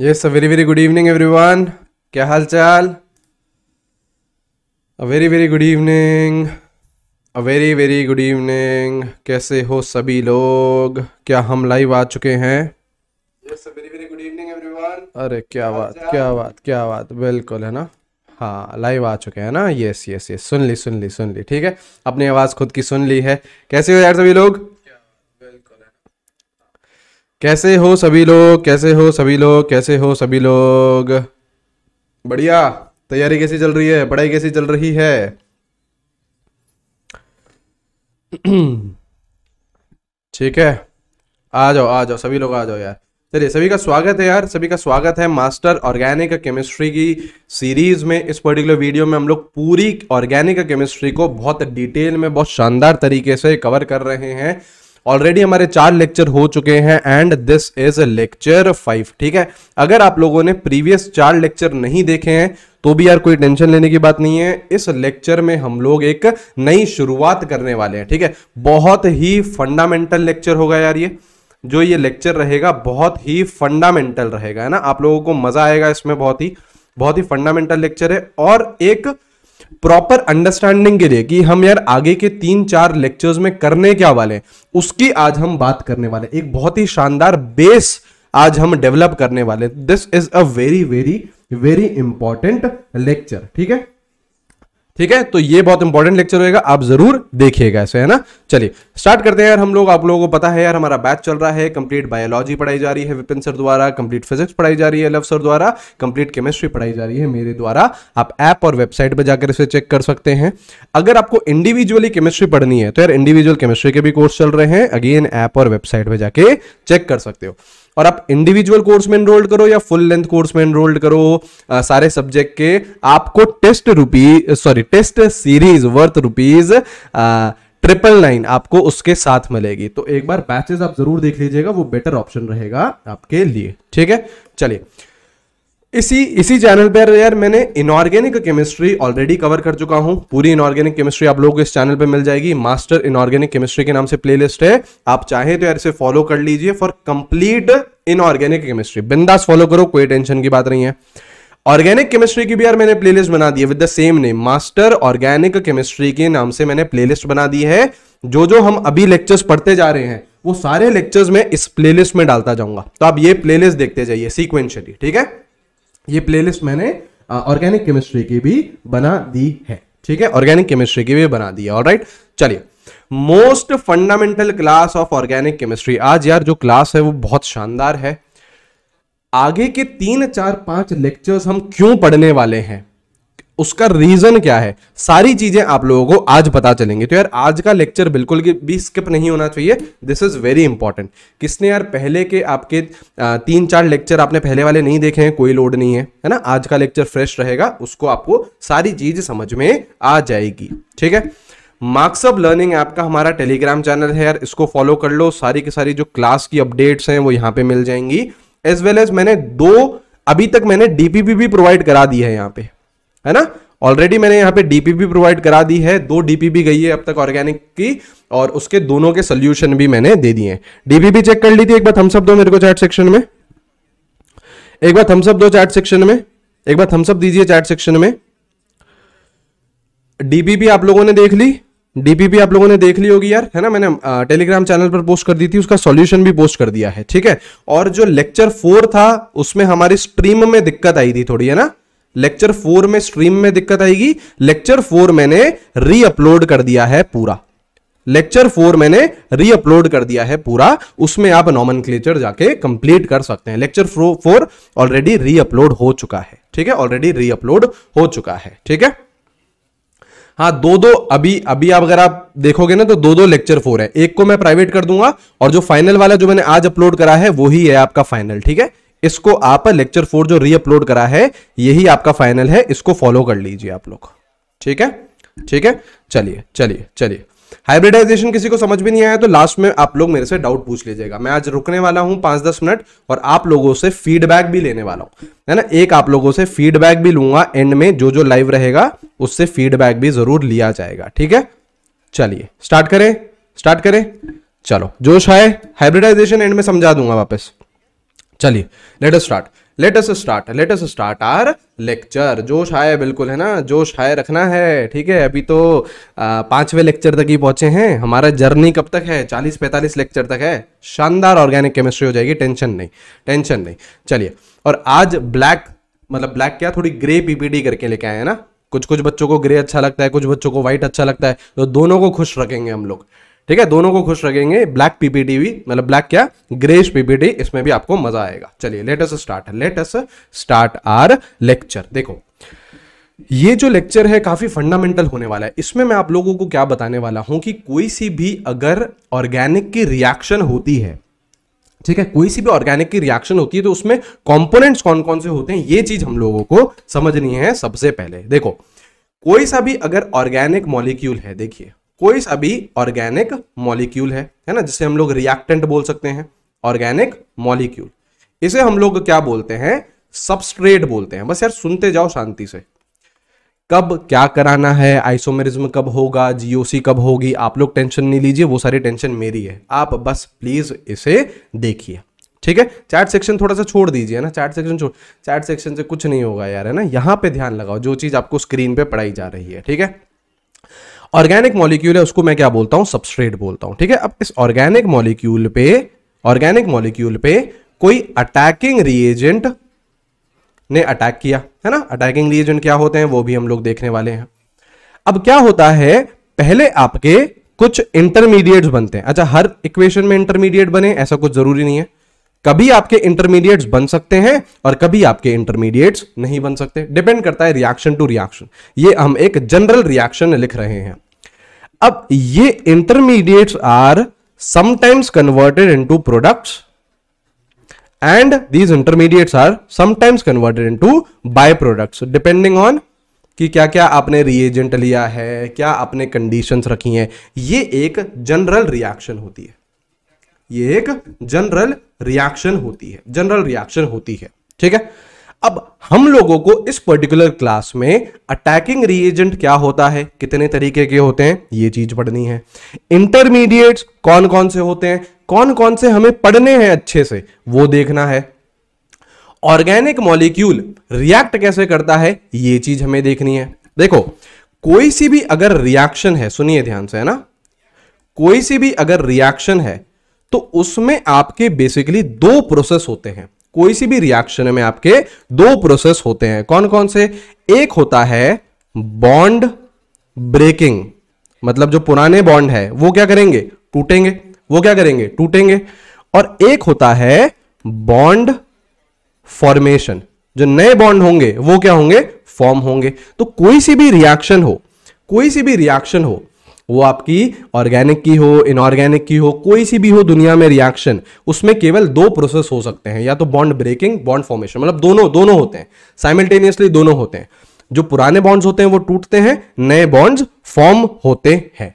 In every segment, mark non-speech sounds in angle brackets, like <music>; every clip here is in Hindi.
Yes a very very good evening everyone क्या हाल चाल a very very good evening a very very good evening कैसे हो सभी लोग क्या हम लाइव आ चुके हैं yes a very very good evening everyone अरे क्या बात क्या बात क्या बात बिल्कुल है ना हाँ लाइव आ चुके हैं ना यस यस यस सुन ली सुन ली सुन ली ठीक है अपनी आवाज़ खुद की सुन ली है कैसे हो यार सभी लोग कैसे हो सभी लोग कैसे हो सभी लोग कैसे हो सभी लोग बढ़िया तैयारी कैसी चल रही है पढ़ाई कैसी चल रही है <clears throat> ठीक है आ जाओ आ जाओ सभी लोग आ जाओ यार चलिए सभी का स्वागत है यार सभी का स्वागत है मास्टर ऑर्गेनिक केमिस्ट्री की सीरीज में इस पर्टिकुलर वीडियो में हम लोग पूरी ऑर्गेनिक केमिस्ट्री को बहुत डिटेल में बहुत शानदार तरीके से कवर कर रहे हैं ऑलरेडी हमारे चार लेक्चर हो चुके हैं and this is lecture five ठीक है अगर आप लोगों ने प्रीवियस चार लेक्चर नहीं देखे हैं तो भी यार कोई टेंशन लेने की बात नहीं है इस लेक्चर में हम लोग एक नई शुरुआत करने वाले हैं ठीक है बहुत ही फंडामेंटल लेक्चर होगा यार ये जो ये लेक्चर रहेगा बहुत ही फंडामेंटल रहेगा है ना आप लोगों को मजा आएगा इसमें बहुत ही बहुत ही फंडामेंटल लेक्चर है और एक प्रॉपर अंडरस्टैंडिंग के लिए कि हम यार आगे के तीन चार लेक्चर्स में करने क्या वाले उसकी आज हम बात करने वाले एक बहुत ही शानदार बेस आज हम डेवलप करने वाले this is a very very very important lecture ठीक है ठीक है तो ये बहुत इंपॉर्टेंट लेक्चर होएगा आप जरूर देखिएगा ऐसे है ना चलिए स्टार्ट करते हैं यार हम लोग आप लोगों को पता है यार हमारा बैच चल रहा है कंप्लीट बायोलॉजी पढ़ाई जा रही है विपिन सर द्वारा कंप्लीट फिजिक्स पढ़ाई जा रही है लव सर द्वारा कंप्लीट केमिस्ट्री पढ़ाई जा रही है मेरे द्वारा आप ऐप और वेबसाइट पर जाकर इसे चेक कर सकते हैं अगर आपको इंडिविजुअली केमिस्ट्री पढ़नी है तो यार इंडिविजुअल केमिस्ट्री के भी कोर्स चल रहे हैं अगेन ऐप और वेबसाइट पर जाके चेक कर सकते हो और आप इंडिविजुअल कोर्स में एनरोल्ड करो या फुल लेंथ कोर्स में एनरोल्ड करो आ, सारे सब्जेक्ट के आपको test rupee sorry test series worth rupees triple nine आपको उसके साथ मिलेगी तो एक बार बैचेस आप जरूर देख लीजिएगा वो बेटर ऑप्शन रहेगा आपके लिए ठीक है चलिए इसी इसी चैनल पर यार मैंने इनऑर्गेनिक केमिस्ट्री ऑलरेडी कवर कर चुका हूं पूरी इनऑर्गेनिक केमिस्ट्री आप लोगों को इस चैनल पे मिल जाएगी मास्टर इनऑर्गेनिक केमिस्ट्री के नाम से प्लेलिस्ट है आप चाहे तो यार इसे फॉलो कर लीजिए फॉर कंप्लीट इनऑर्गेनिक केमिस्ट्री बिंदास फॉलो करो कोई टेंशन की बात नहीं है ऑर्गेनिक केमिस्ट्री की भी यार मैंने प्लेलिस्ट बना दी है with the same name master organic chemistry के नाम से मैंने प्लेलिस्ट बना दी है जो जो हम अभी लेक्चर्स पढ़ते जा रहे हैं वो सारे लेक्चर्स में इस प्लेलिस्ट में डालता जाऊंगा तो आप ये प्लेलिस्ट देखते जाइए सीक्वेंशली ठीक है ये प्लेलिस्ट मैंने ऑर्गेनिक uh, केमिस्ट्री की भी बना दी है ठीक है ऑर्गेनिक केमिस्ट्री की भी बना दी है राइट चलिए most fundamental class of organic chemistry आज यार जो क्लास है वो बहुत शानदार है आगे के तीन चार पांच लेक्चर्स हम क्यों पढ़ने वाले हैं उसका रीजन क्या है सारी चीजें आप लोगों को आज पता चलेंगे तो यार आज का लेक्चर बिल्कुल भी स्किप नहीं होना चाहिए दिस इज वेरी इंपॉर्टेंट किसने यार पहले के आपके तीन चार लेक्चर आपने पहले वाले नहीं देखे हैं कोई लोड नहीं है है ना आज का लेक्चर फ्रेश रहेगा उसको आपको सारी चीज समझ में आ जाएगी ठीक है मार्क्सअप लर्निंग ऐप का हमारा टेलीग्राम चैनल है यार इसको फॉलो कर लो सारी की सारी जो क्लास की अपडेट्स हैं वो यहाँ पे मिल जाएंगी एज वेल एज मैंने दो अभी तक मैंने डीपीपी भी प्रोवाइड करा दी है यहाँ पे है ना ऑलरेडी मैंने यहाँ पे डीपीपी प्रोवाइड करा दी है दो डीपीपी गई है अब तक ऑर्गेनिक की और उसके दोनों के सोल्यूशन भी मैंने दे दिए हैं डीपीपी चेक कर थी एक बार थम्सअप दो मेरे को चैट सेक्शन में एक बार थम्सअप दो चैट सेक्शन में एक बार थम्सअप दीजिए चैट सेक्शन में डीपीपी आप लोगों ने देख ली डीपीपी आप लोगों ने देख ली होगी यार है ना मैंने टेलीग्राम चैनल पर पोस्ट कर दी थी उसका सॉल्यूशन भी पोस्ट कर दिया है ठीक है और जो लेक्चर फोर था उसमें हमारी स्ट्रीम में दिक्कत आई थी थोड़ी है ना लेक्चर फोर में स्ट्रीम में दिक्कत आएगी लेक्चर फोर मैंने री अपलोड कर दिया है पूरा लेक्चर फोर मैंने री अपलोड कर दिया है पूरा उसमें आप नॉमन क्लेचर जाके कंप्लीट कर सकते हैं lecture four already re upload हो चुका है ठीक है ऑलरेडी री अपलोड हो चुका है ठीक है हाँ दो दो अभी अभी आप अगर आप देखोगे ना तो दो दो लेक्चर फोर है एक को मैं प्राइवेट कर दूंगा और जो फाइनल वाला जो मैंने आज अपलोड करा है वो ही है आपका फाइनल ठीक है इसको आप लेक्चर फोर जो रीअपलोड करा है यही आपका फाइनल है इसको फॉलो कर लीजिए आप लोग ठीक है ठीक है चलिए चलिए चलिए हाइब्रिडाइजेशन किसी को समझ भी नहीं आया तो लास्ट में आप लोग मेरे से डाउट पूछ लीजिएगा मैं आज रुकने वाला हूं पांच दस मिनट और आप लोगों से फीडबैक भी लेने वाला हूं है ना एक आप लोगों से फीडबैक भी लूंगा एंड में जो जो लाइव रहेगा उससे फीडबैक भी जरूर लिया जाएगा ठीक है चलिए स्टार्ट करें स्टार्ट करें चलो जोश आए हाइब्रिडाइजेशन एंड में समझा दूंगा वापस चलिए let us start let us start let us start our lecture जोश आए बिल्कुल है ना जोश आए रखना है ठीक है अभी तो पांचवे लेक्चर तक ही पहुंचे हैं हमारा जर्नी कब तक है चालीस पैंतालीस लेक्चर तक है शानदार ऑर्गेनिक केमिस्ट्री हो जाएगी टेंशन नहीं टेंशन नहीं चलिए और आज ब्लैक मतलब ब्लैक क्या थोड़ी ग्रे पीपीडी करके लेके आए हैं ना कुछ कुछ बच्चों को ग्रे अच्छा लगता है कुछ बच्चों को व्हाइट अच्छा लगता है तो दोनों को खुश रखेंगे हम लोग ठीक है दोनों को खुश रखेंगे ब्लैक पीपीटी भी मतलब ब्लैक क्या ग्रेस पीपीटी इसमें भी आपको मजा आएगा चलिए let's start let's start our lecture देखो ये जो लेक्चर है काफ़ी फंडामेंटल होने वाला है इसमें मैं आप लोगों को क्या बताने वाला हूं कि कोई सी भी अगर ऑर्गेनिक की रिएक्शन होती है ठीक है कोई सी भी ऑर्गेनिक की रिएक्शन होती है तो उसमें कंपोनेंट्स कौन कौन से होते हैं ये चीज हम लोगों को समझनी है सबसे पहले देखो कोई सा भी अगर ऑर्गेनिक मॉलिक्यूल है देखिए कोई सा भी ऑर्गेनिक मॉलिक्यूल है है ना जिसे हम लोग रिएक्टेंट बोल सकते हैं ऑर्गेनिक मॉलिक्यूल इसे हम लोग क्या बोलते हैं सबस्ट्रेट बोलते हैं बस यार सुनते जाओ शांति से कब क्या कराना है आइसोमेरिज्म कब होगा जीओसी कब होगी आप लोग टेंशन नहीं लीजिए वो सारी टेंशन मेरी है आप बस प्लीज इसे देखिए ठीक है चैट सेक्शन थोड़ा सा छोड़ दीजिए ना चैट सेक्शन छोड़ चैट सेक्शन से कुछ नहीं होगा यार है ना यहाँ पे ध्यान लगाओ जो चीज़ आपको स्क्रीन पे पढ़ाई जा रही है ठीक है ऑर्गेनिक मॉलिक्यूल है उसको मैं क्या बोलता हूं सबस्ट्रेट बोलता हूं ठीक है अब इस ऑर्गेनिक मॉलिक्यूल पे ऑर्गेनिक मॉलिक्यूल पे कोई अटैकिंग रिएजेंट ने अटैक किया है ना अटैकिंग रिएजेंट क्या होते हैं वो भी हम लोग देखने वाले हैं अब क्या होता है पहले आपके कुछ इंटरमीडिएट्स बनते हैं अच्छा हर इक्वेशन में इंटरमीडिएट बने ऐसा कुछ जरूरी नहीं है कभी आपके इंटरमीडिएट्स बन सकते हैं और कभी आपके इंटरमीडिएट्स नहीं बन सकते डिपेंड करता है रिएक्शन टू रिएक्शन ये हम एक जनरल रिएक्शन लिख रहे हैं अब ये intermediates are sometimes converted into products and these intermediates are sometimes converted into by products depending on कि क्या क्या आपने रिएजेंट लिया है क्या आपने कंडीशन रखी है ये एक जनरल रिएक्शन होती है ये एक जनरल रिएक्शन होती है जनरल रिएक्शन होती है ठीक है अब हम लोगों को इस पर्टिकुलर क्लास में अटैकिंग रिएजेंट क्या होता है कितने तरीके के होते हैं ये चीज पढ़नी है इंटरमीडिएट्स कौन कौन से होते हैं कौन कौन से हमें पढ़ने हैं अच्छे से वो देखना है ऑर्गेनिक मॉलिक्यूल रिएक्ट कैसे करता है ये चीज हमें देखनी है देखो कोई सी भी अगर रिएक्शन है सुनिए ध्यान से है ना कोई सी भी अगर रिएक्शन है तो उसमें आपके बेसिकली दो प्रोसेस होते हैं कोई सी भी रिएक्शन में आपके दो प्रोसेस होते हैं कौन कौन से एक होता है बॉन्ड ब्रेकिंग मतलब जो पुराने बॉन्ड है वो क्या करेंगे टूटेंगे वो क्या करेंगे टूटेंगे और एक होता है बॉन्ड फॉर्मेशन जो नए बॉन्ड होंगे वो क्या होंगे फॉर्म होंगे तो कोई सी भी रिएक्शन हो कोई सी भी रिएक्शन हो वो आपकी ऑर्गेनिक की हो इनऑर्गेनिक की हो कोई सी भी हो दुनिया में रिएक्शन उसमें केवल दो प्रोसेस हो सकते हैं या तो बॉन्ड ब्रेकिंग बॉन्ड फॉर्मेशन मतलब दोनों दोनों होते हैं साइमल्टेनियसली दोनों होते हैं जो पुराने बॉन्ड्स होते हैं वो टूटते हैं नए बॉन्ड्स फॉर्म होते हैं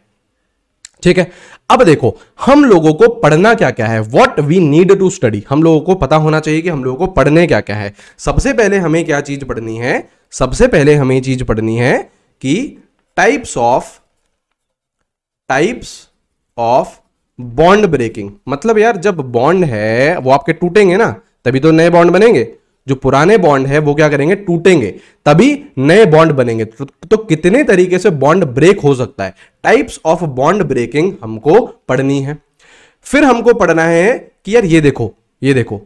ठीक है अब देखो हम लोगों को पढ़ना क्या क्या है what we need to study हम लोगों को पता होना चाहिए कि हम लोगों को पढ़ने क्या क्या है सबसे पहले हमें क्या चीज पढ़नी है सबसे पहले हमें चीज पढ़नी है कि types of types of bond breaking मतलब यार जब बॉन्ड है वो आपके टूटेंगे ना तभी तो नए बॉन्ड बनेंगे जो पुराने बॉन्ड है वो क्या करेंगे टूटेंगे तभी नए बॉन्ड बनेंगे तो, तो कितने तरीके से बॉन्ड ब्रेक हो सकता है टाइप्स ऑफ बॉन्ड ब्रेकिंग हमको पढ़नी है फिर हमको पढ़ना है कि यार ये देखो ये देखो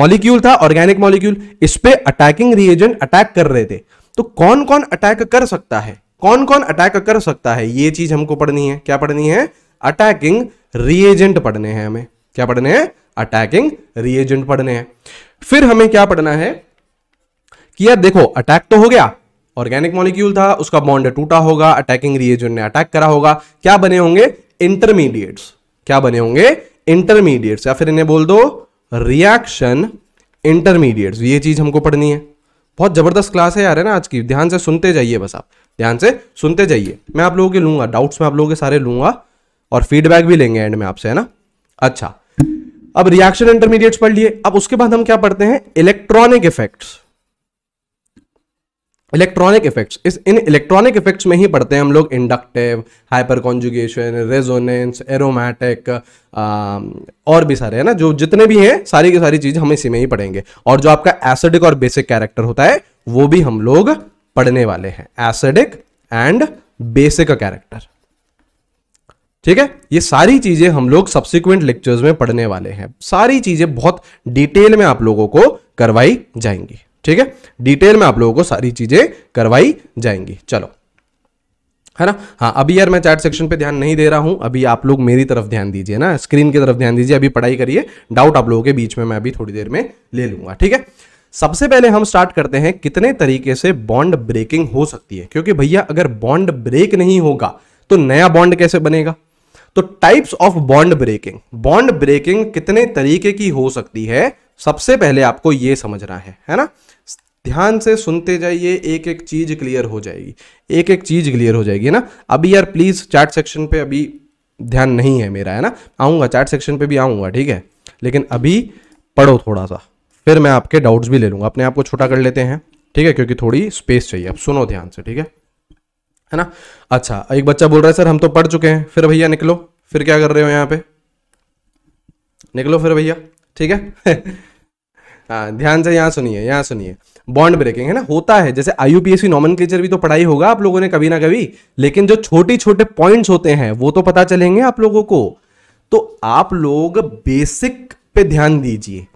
मॉलिक्यूल था ऑर्गेनिक मॉलिक्यूल इस पर अटैकिंग रिएजेंट अटैक कर रहे थे तो कौन कौन अटैक कर सकता है कौन कौन अटैक कर सकता है ये चीज हमको पढ़नी है क्या पढ़नी है अटैकिंग रिएजेंट पढ़ने हैं हमें क्या पढ़ने हैं अटैकिंग रिएजेंट पढ़ने हैं फिर हमें क्या पढ़ना है कि यार देखो अटैक तो हो गया ऑर्गेनिक मॉलिक्यूल था उसका बॉन्ड टूटा होगा अटैकिंग रिएजेंट ने अटैक करा होगा क्या बने होंगे इंटरमीडिएट्स क्या बने होंगे इंटरमीडिएट्स या फिर इन्हें बोल दो रिएक्शन इंटरमीडिएट्स ये चीज हमको पढ़नी है बहुत जबरदस्त क्लास है यार है ना आज की ध्यान से सुनते जाइए बस आप ध्यान से सुनते जाइए मैं आप लोगों के लूंगा डाउट्स में आप लोगों के सारे लूंगा और फीडबैक भी लेंगे एंड में आपसे है ना अच्छा अब रिएक्शन इंटरमीडिएट्स पढ़ लिए अब उसके बाद हम क्या पढ़ते हैं इलेक्ट्रॉनिक इफेक्ट इलेक्ट्रॉनिक इफेक्ट्स इस इन इलेक्ट्रॉनिक इफेक्ट्स में ही पढ़ते हैं हम लोग inductive hyperconjugation resonance aromatic और भी सारे है ना जो जितने भी हैं सारी की सारी चीज़ हम इसी में ही पढ़ेंगे और जो आपका एसिडिक और बेसिक कैरेक्टर होता है वो भी हम लोग पढ़ने वाले हैं एसिडिक एंड बेसिक कैरेक्टर ठीक है ये सारी चीजें हम लोग सब्सिक्वेंट लेक्चर्स में पढ़ने वाले हैं सारी चीजें बहुत डिटेल में आप लोगों को करवाई जाएंगी ठीक है डिटेल में आप लोगों को सारी चीजें करवाई जाएंगी चलो है ना हाँ अभी यार मैं चैट सेक्शन पे ध्यान नहीं दे रहा हूं अभी आप लोग मेरी तरफ ध्यान दीजिए ना स्क्रीन की तरफ ध्यान दीजिए अभी पढ़ाई करिए डाउट आप लोगों के बीच में मैं अभी थोड़ी देर में ले लूंगा ठीक है सबसे पहले हम स्टार्ट करते हैं कितने तरीके से बॉन्ड ब्रेकिंग हो सकती है क्योंकि भैया अगर बॉन्ड ब्रेक नहीं होगा तो नया बॉन्ड कैसे बनेगा तो types of bond breaking bond breaking कितने तरीके की हो सकती है सबसे पहले आपको यह समझना है है ना ध्यान से सुनते जाइए एक एक चीज क्लियर हो जाएगी एक एक चीज क्लियर हो जाएगी ना अभी यार प्लीज चार्ट सेक्शन पे अभी ध्यान नहीं है मेरा है ना आऊंगा चार्ट सेक्शन पे भी आऊंगा ठीक है लेकिन अभी पढ़ो थोड़ा सा फिर मैं आपके डाउट्स भी ले लूँगा अपने आप को छोटा कर लेते हैं ठीक है क्योंकि थोड़ी स्पेस चाहिए अब सुनो ध्यान से ठीक है है ना अच्छा एक बच्चा बोल रहा है सर हम तो पढ़ चुके हैं फिर भैया निकलो फिर क्या कर रहे हो यहाँ पे निकलो फिर भैया ठीक है <laughs> हाँ ध्यान से यहाँ सुनिए यहाँ सुनिए बॉन्ड ब्रेकिंग है ना होता है जैसे आई यूपीएससी नॉमन क्लेचर भी तो पढ़ाई होगा आप लोगों ने कभी ना कभी लेकिन जो छोटे छोटे पॉइंट्स होते हैं वो तो पता चलेंगे आप लोगों को तो आप लोग बेसिक पे ध्यान दीजिए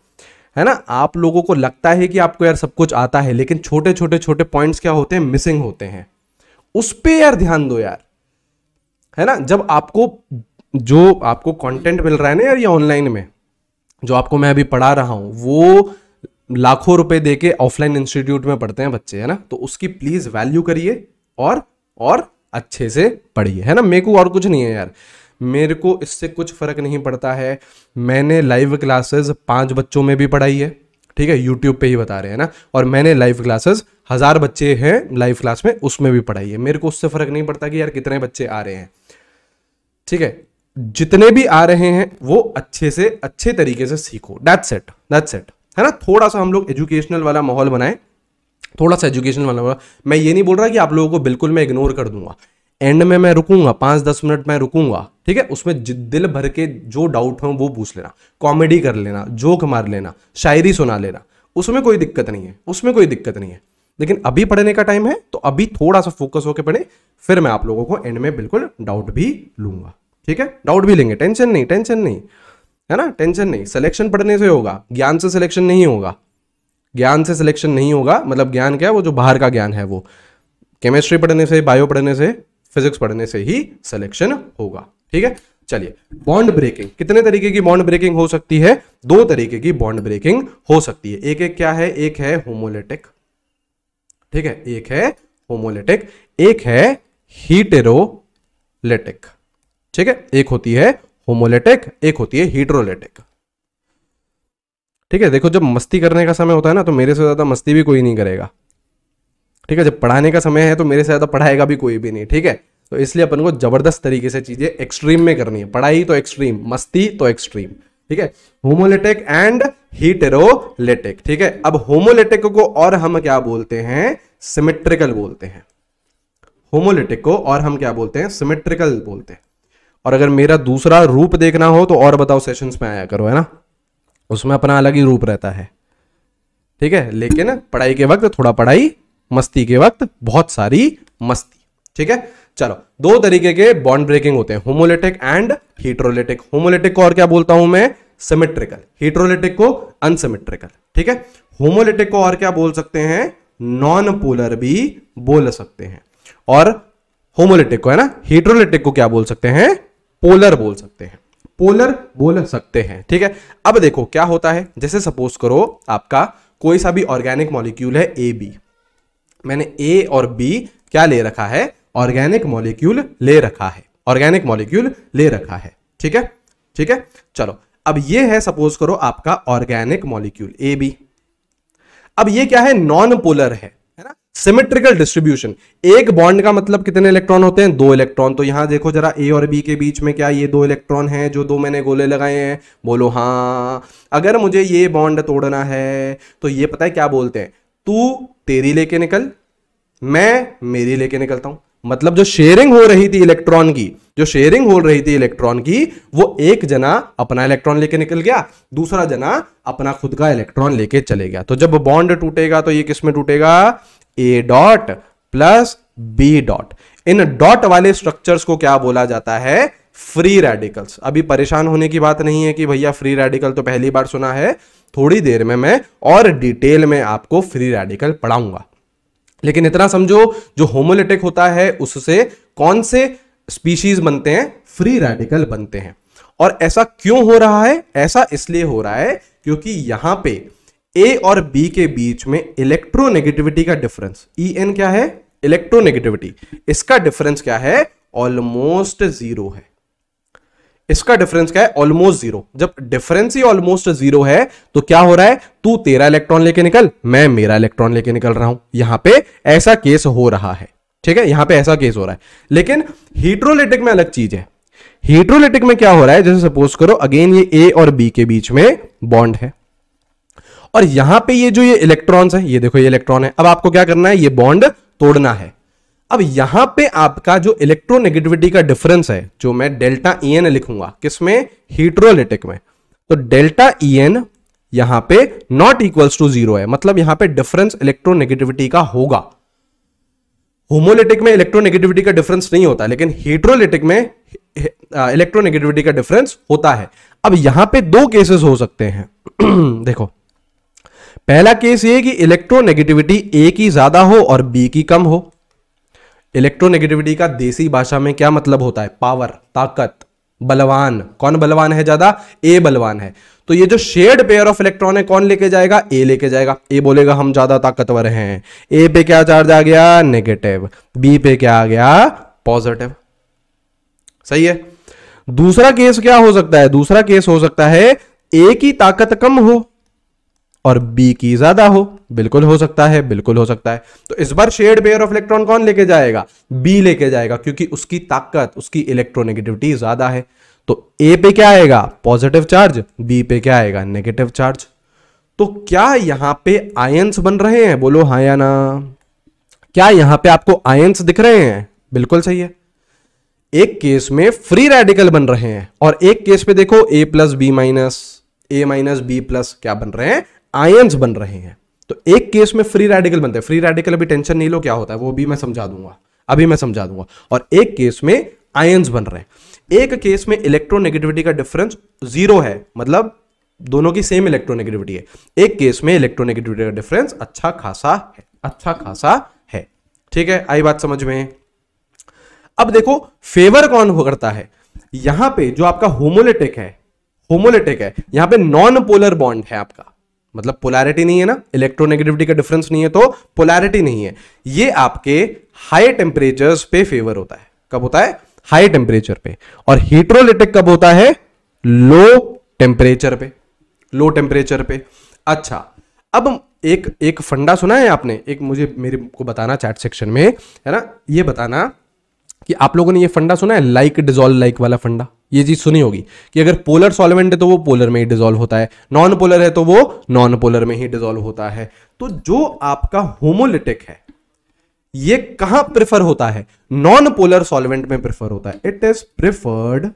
है ना आप लोगों को लगता है कि आपको यार सब कुछ आता है लेकिन छोटे छोटे छोटे पॉइंट्स क्या होते हैं मिसिंग होते हैं उस पर यार ध्यान दो यार है ना जब आपको जो आपको कंटेंट मिल रहा है ना यार ये ऑनलाइन में जो आपको मैं अभी पढ़ा रहा हूँ वो लाखों रुपए दे के ऑफलाइन इंस्टीट्यूट में पढ़ते हैं बच्चे है ना तो उसकी प्लीज़ वैल्यू करिए और और अच्छे से पढ़िए है ना मेरे को और कुछ नहीं है यार मेरे को इससे कुछ फ़र्क नहीं पड़ता है मैंने लाइव क्लासेस पांच बच्चों में भी पढ़ाई है ठीक है यूट्यूब पे ही बता रहे हैं ना और मैंने लाइव क्लासेस हज़ार बच्चे हैं लाइव क्लास में उसमें भी पढ़ाई है मेरे को उससे फ़र्क नहीं पड़ता कि यार कितने बच्चे आ रहे हैं ठीक है जितने भी आ रहे हैं वो अच्छे से अच्छे तरीके से सीखो डेट सेट डेट सेट है ना थोड़ा सा हम लोग एजुकेशनल वाला माहौल बनाएं थोड़ा सा एजुकेशन वाला मैं ये नहीं बोल रहा कि आप लोगों को बिल्कुल मैं इग्नोर कर दूंगा एंड में मैं रुकूंगा पांच दस मिनट में रुकूंगा ठीक है उसमें दिल भर के जो डाउट हो वो पूछ लेना कॉमेडी कर लेना जोक मार लेना शायरी सुना लेना उसमें कोई दिक्कत नहीं है उसमें कोई दिक्कत नहीं है लेकिन अभी पढ़ने का टाइम है तो अभी थोड़ा सा फोकस होकर पढ़े फिर मैं आप लोगों को एंड में बिल्कुल डाउट भी लूंगा ठीक है डाउट भी लेंगे टेंशन नहीं टेंशन नहीं है ना टेंशन नहीं सिलेक्शन पढ़ने से होगा ज्ञान से सिलेक्शन नहीं होगा ज्ञान से सिलेक्शन नहीं होगा मतलब ज्ञान क्या है वो जो बाहर का ज्ञान है वो केमिस्ट्री पढ़ने से बायो पढ़ने से फिजिक्स पढ़ने से ही सिलेक्शन होगा ठीक है चलिए बॉन्ड ब्रेकिंग कितने तरीके की बॉन्ड ब्रेकिंग हो सकती है दो तरीके की बॉन्ड ब्रेकिंग हो सकती है एक एक क्या है एक है होमोलेटिक ठीक है एक है होमोलेटिक एक है हीटेरोलेटिक ठीक है एक होती है होमोलेटिक एक होती है हीटरोलेटिक ठीक है देखो जब मस्ती करने का समय होता है ना तो मेरे से ज्यादा मस्ती भी कोई नहीं करेगा ठीक है जब पढ़ाने का समय है तो मेरे से ज़्यादा पढ़ाएगा भी कोई भी नहीं ठीक है तो इसलिए अपन को ज़बरदस्त तरीके से चीज़ें एक्सट्रीम में करनी है पढ़ाई तो एक्सट्रीम मस्ती तो एक्सट्रीम ठीक है होमोलेटेक एंड हीटेरोलेटेक ठीक है अब होमोलेटेक को और हम क्या बोलते हैं सिमेट्रिकल बोलते हैं होमोलेटिक को और हम क्या बोलते हैं सिमेट्रिकल बोलते हैं और अगर मेरा दूसरा रूप देखना हो तो और बताओ सेशंस में आया करो है ना उसमें अपना अलग ही रूप रहता है ठीक है लेकिन पढ़ाई के वक्त थोड़ा पढ़ाई मस्ती के वक्त बहुत सारी मस्ती ठीक है चलो दो तरीके के बॉन्ड ब्रेकिंग होते हैं होमोलिटिक एंड हीट्रोलिटिक होमोलिटिक को और क्या बोलता हूं मैं सिमेट्रिकल हीट्रोलिटिक को अनसिमेट्रिकल ठीक है होमोलिटिक को और क्या बोल सकते हैं नॉन पोलर भी बोल सकते हैं और होमोलिटिक को है ना हीट्रोलिटिक को क्या बोल सकते हैं पोलर बोल सकते हैं पोलर बोल सकते हैं ठीक है अब देखो क्या होता है जैसे सपोज करो आपका कोई सा भी ऑर्गेनिक मॉलिक्यूल है ए बी मैंने ए और बी क्या ले रखा है ऑर्गेनिक मॉलिक्यूल ले रखा है ऑर्गेनिक मॉलिक्यूल ले रखा है ठीक है ठीक है चलो अब ये है सपोज करो आपका ऑर्गेनिक मॉलिक्यूल ए बी अब ये क्या है नॉन पोलर है है ना सिमेट्रिकल डिस्ट्रीब्यूशन एक बॉन्ड का मतलब कितने इलेक्ट्रॉन होते हैं दो इलेक्ट्रॉन तो यहां देखो जरा ए और बी के बीच में क्या ये दो इलेक्ट्रॉन हैं जो दो मैंने गोले लगाए हैं बोलो हाँ अगर मुझे ये बॉन्ड तोड़ना है तो ये पता है क्या बोलते हैं तू तेरी लेके निकल मैं मेरी लेके निकलता हूं मतलब जो शेयरिंग हो रही थी इलेक्ट्रॉन की जो शेयरिंग हो रही थी इलेक्ट्रॉन की वो एक जना अपना इलेक्ट्रॉन लेके निकल गया दूसरा जना अपना खुद का इलेक्ट्रॉन लेके चले गया तो जब बॉन्ड टूटेगा तो ये किसमें टूटेगा A dot plus B dot इन डॉट वाले स्ट्रक्चर्स को क्या बोला जाता है फ्री रेडिकल्स अभी परेशान होने की बात नहीं है कि भैया फ्री रेडिकल तो पहली बार सुना है थोड़ी देर में मैं और डिटेल में आपको फ्री रेडिकल पढ़ाऊंगा लेकिन इतना समझो जो होमोलिटिक होता है उससे कौन से स्पीशीज बनते हैं फ्री रेडिकल बनते हैं और ऐसा क्यों हो रहा है ऐसा इसलिए हो रहा है क्योंकि यहां पे ए और बी के बीच में इलेक्ट्रोनेगेटिविटी का डिफरेंस ई एन क्या है इलेक्ट्रोनेगेटिविटी इसका डिफरेंस क्या है ऑलमोस्ट जीरो है इसका डिफरेंस क्या है ऑलमोस्ट जीरो जब डिफरेंस ही ऑलमोस्ट जीरो है तो क्या हो रहा है तू तेरा इलेक्ट्रॉन लेके निकल मैं मेरा इलेक्ट्रॉन लेके निकल रहा हूं यहां पे ऐसा केस हो रहा है ठीक है यहां पे ऐसा केस हो रहा है लेकिन हीट्रोलिटिक में अलग चीज है हीट्रोलिटिक में क्या हो रहा है जैसे सपोज करो अगेन ये ए और बी के बीच में बॉन्ड है और यहां पे ये जो ये इलेक्ट्रॉन्स है ये देखो ये इलेक्ट्रॉन है अब आपको क्या करना है ये बॉन्ड तोड़ना है अब यहां पे आपका जो इलेक्ट्रोनेगेटिविटी का डिफरेंस है जो मैं डेल्टा ई एन लिखूंगा किसमें हीट्रोलिटिक में तो डेल्टा ई एन यहां पे नॉट इक्वल्स टू जीरो है मतलब यहां पे डिफरेंस इलेक्ट्रोनेगेटिविटी का होगा होमोलिटिक में इलेक्ट्रोनेगेटिविटी का डिफरेंस नहीं होता लेकिन हीट्रोलिटिक में इलेक्ट्रोनेगेटिविटी का डिफरेंस होता है अब यहां पे दो केसेस हो सकते हैं <clears throat> देखो पहला केस ये कि इलेक्ट्रोनेगेटिविटी ए की ज्यादा हो और बी की कम हो इलेक्ट्रोनेगेटिविटी का देसी भाषा में क्या मतलब होता है पावर ताकत बलवान कौन बलवान है ज्यादा ए बलवान है तो ये जो शेड पेयर ऑफ इलेक्ट्रॉन है कौन लेके जाएगा ए लेके जाएगा ए बोलेगा हम ज्यादा ताकतवर हैं ए पे क्या चार्ज आ गया नेगेटिव बी पे क्या आ गया पॉजिटिव सही है दूसरा केस क्या हो सकता है दूसरा केस हो सकता है ए की ताकत कम हो और बी की ज्यादा हो बिल्कुल हो सकता है बिल्कुल हो सकता है तो इस बार शेड पेयर ऑफ इलेक्ट्रॉन कौन लेके जाएगा बी लेके जाएगा क्योंकि उसकी ताकत उसकी इलेक्ट्रोनेगेटिविटी ज्यादा है तो ए पे क्या आएगा पॉजिटिव चार्ज बी पे क्या आएगा नेगेटिव चार्ज तो क्या यहां पे आयंस बन रहे हैं बोलो हा या ना क्या यहां पे आपको आयंस दिख रहे हैं बिल्कुल सही है एक केस में फ्री रेडिकल बन रहे हैं और एक केस पे देखो A plus B minus A minus B plus क्या बन रहे हैं आयंस बन रहे हैं तो एक केस में फ्री रेडिकल बनते हैं फ्री रेडिकल अभी टेंशन नहीं लो क्या होता है वो भी मैं समझा दूंगा अभी मैं समझा दूंगा और एक केस में आयंस बन रहे हैं एक केस में इलेक्ट्रोनेगेटिविटी का डिफरेंस जीरो है मतलब दोनों की सेम इलेक्ट्रोनेगेटिविटी है एक केस में इलेक्ट्रोनेगेटिविटी का डिफरेंस अच्छा खासा है अच्छा खासा है ठीक है आई बात समझ में अब देखो फेवर कौन करता है यहां पे जो आपका होमोलिटिक है होमोलिटिक है यहां पे नॉन पोलर बॉन्ड है आपका मतलब पोलैरिटी नहीं है ना इलेक्ट्रोनेगेटिविटी का डिफरेंस नहीं है तो पोलैरिटी नहीं है ये आपके हाई टेम्परेचर्स पे फेवर होता है कब होता है हाई टेम्परेचर पे और हीट्रोलिटिक कब होता है लो टेम्परेचर पे लो टेम्परेचर पे अच्छा अब एक एक फंडा सुना है आपने एक मुझे मेरे को बताना चैट सेक्शन में है ना ये बताना कि आप लोगों ने ये फंडा सुना है लाइक डिजोल्व लाइक वाला फंडा ये चीज सुनी होगी कि अगर पोलर सॉल्वेंट है तो वो पोलर में ही डिजोल्व होता है नॉन पोलर है तो वो नॉन पोलर में ही डिजोल्व होता है तो जो आपका होमोलिटिक है ये कहां प्रिफर होता है नॉन पोलर सॉल्वेंट में प्रिफर होता है it is preferred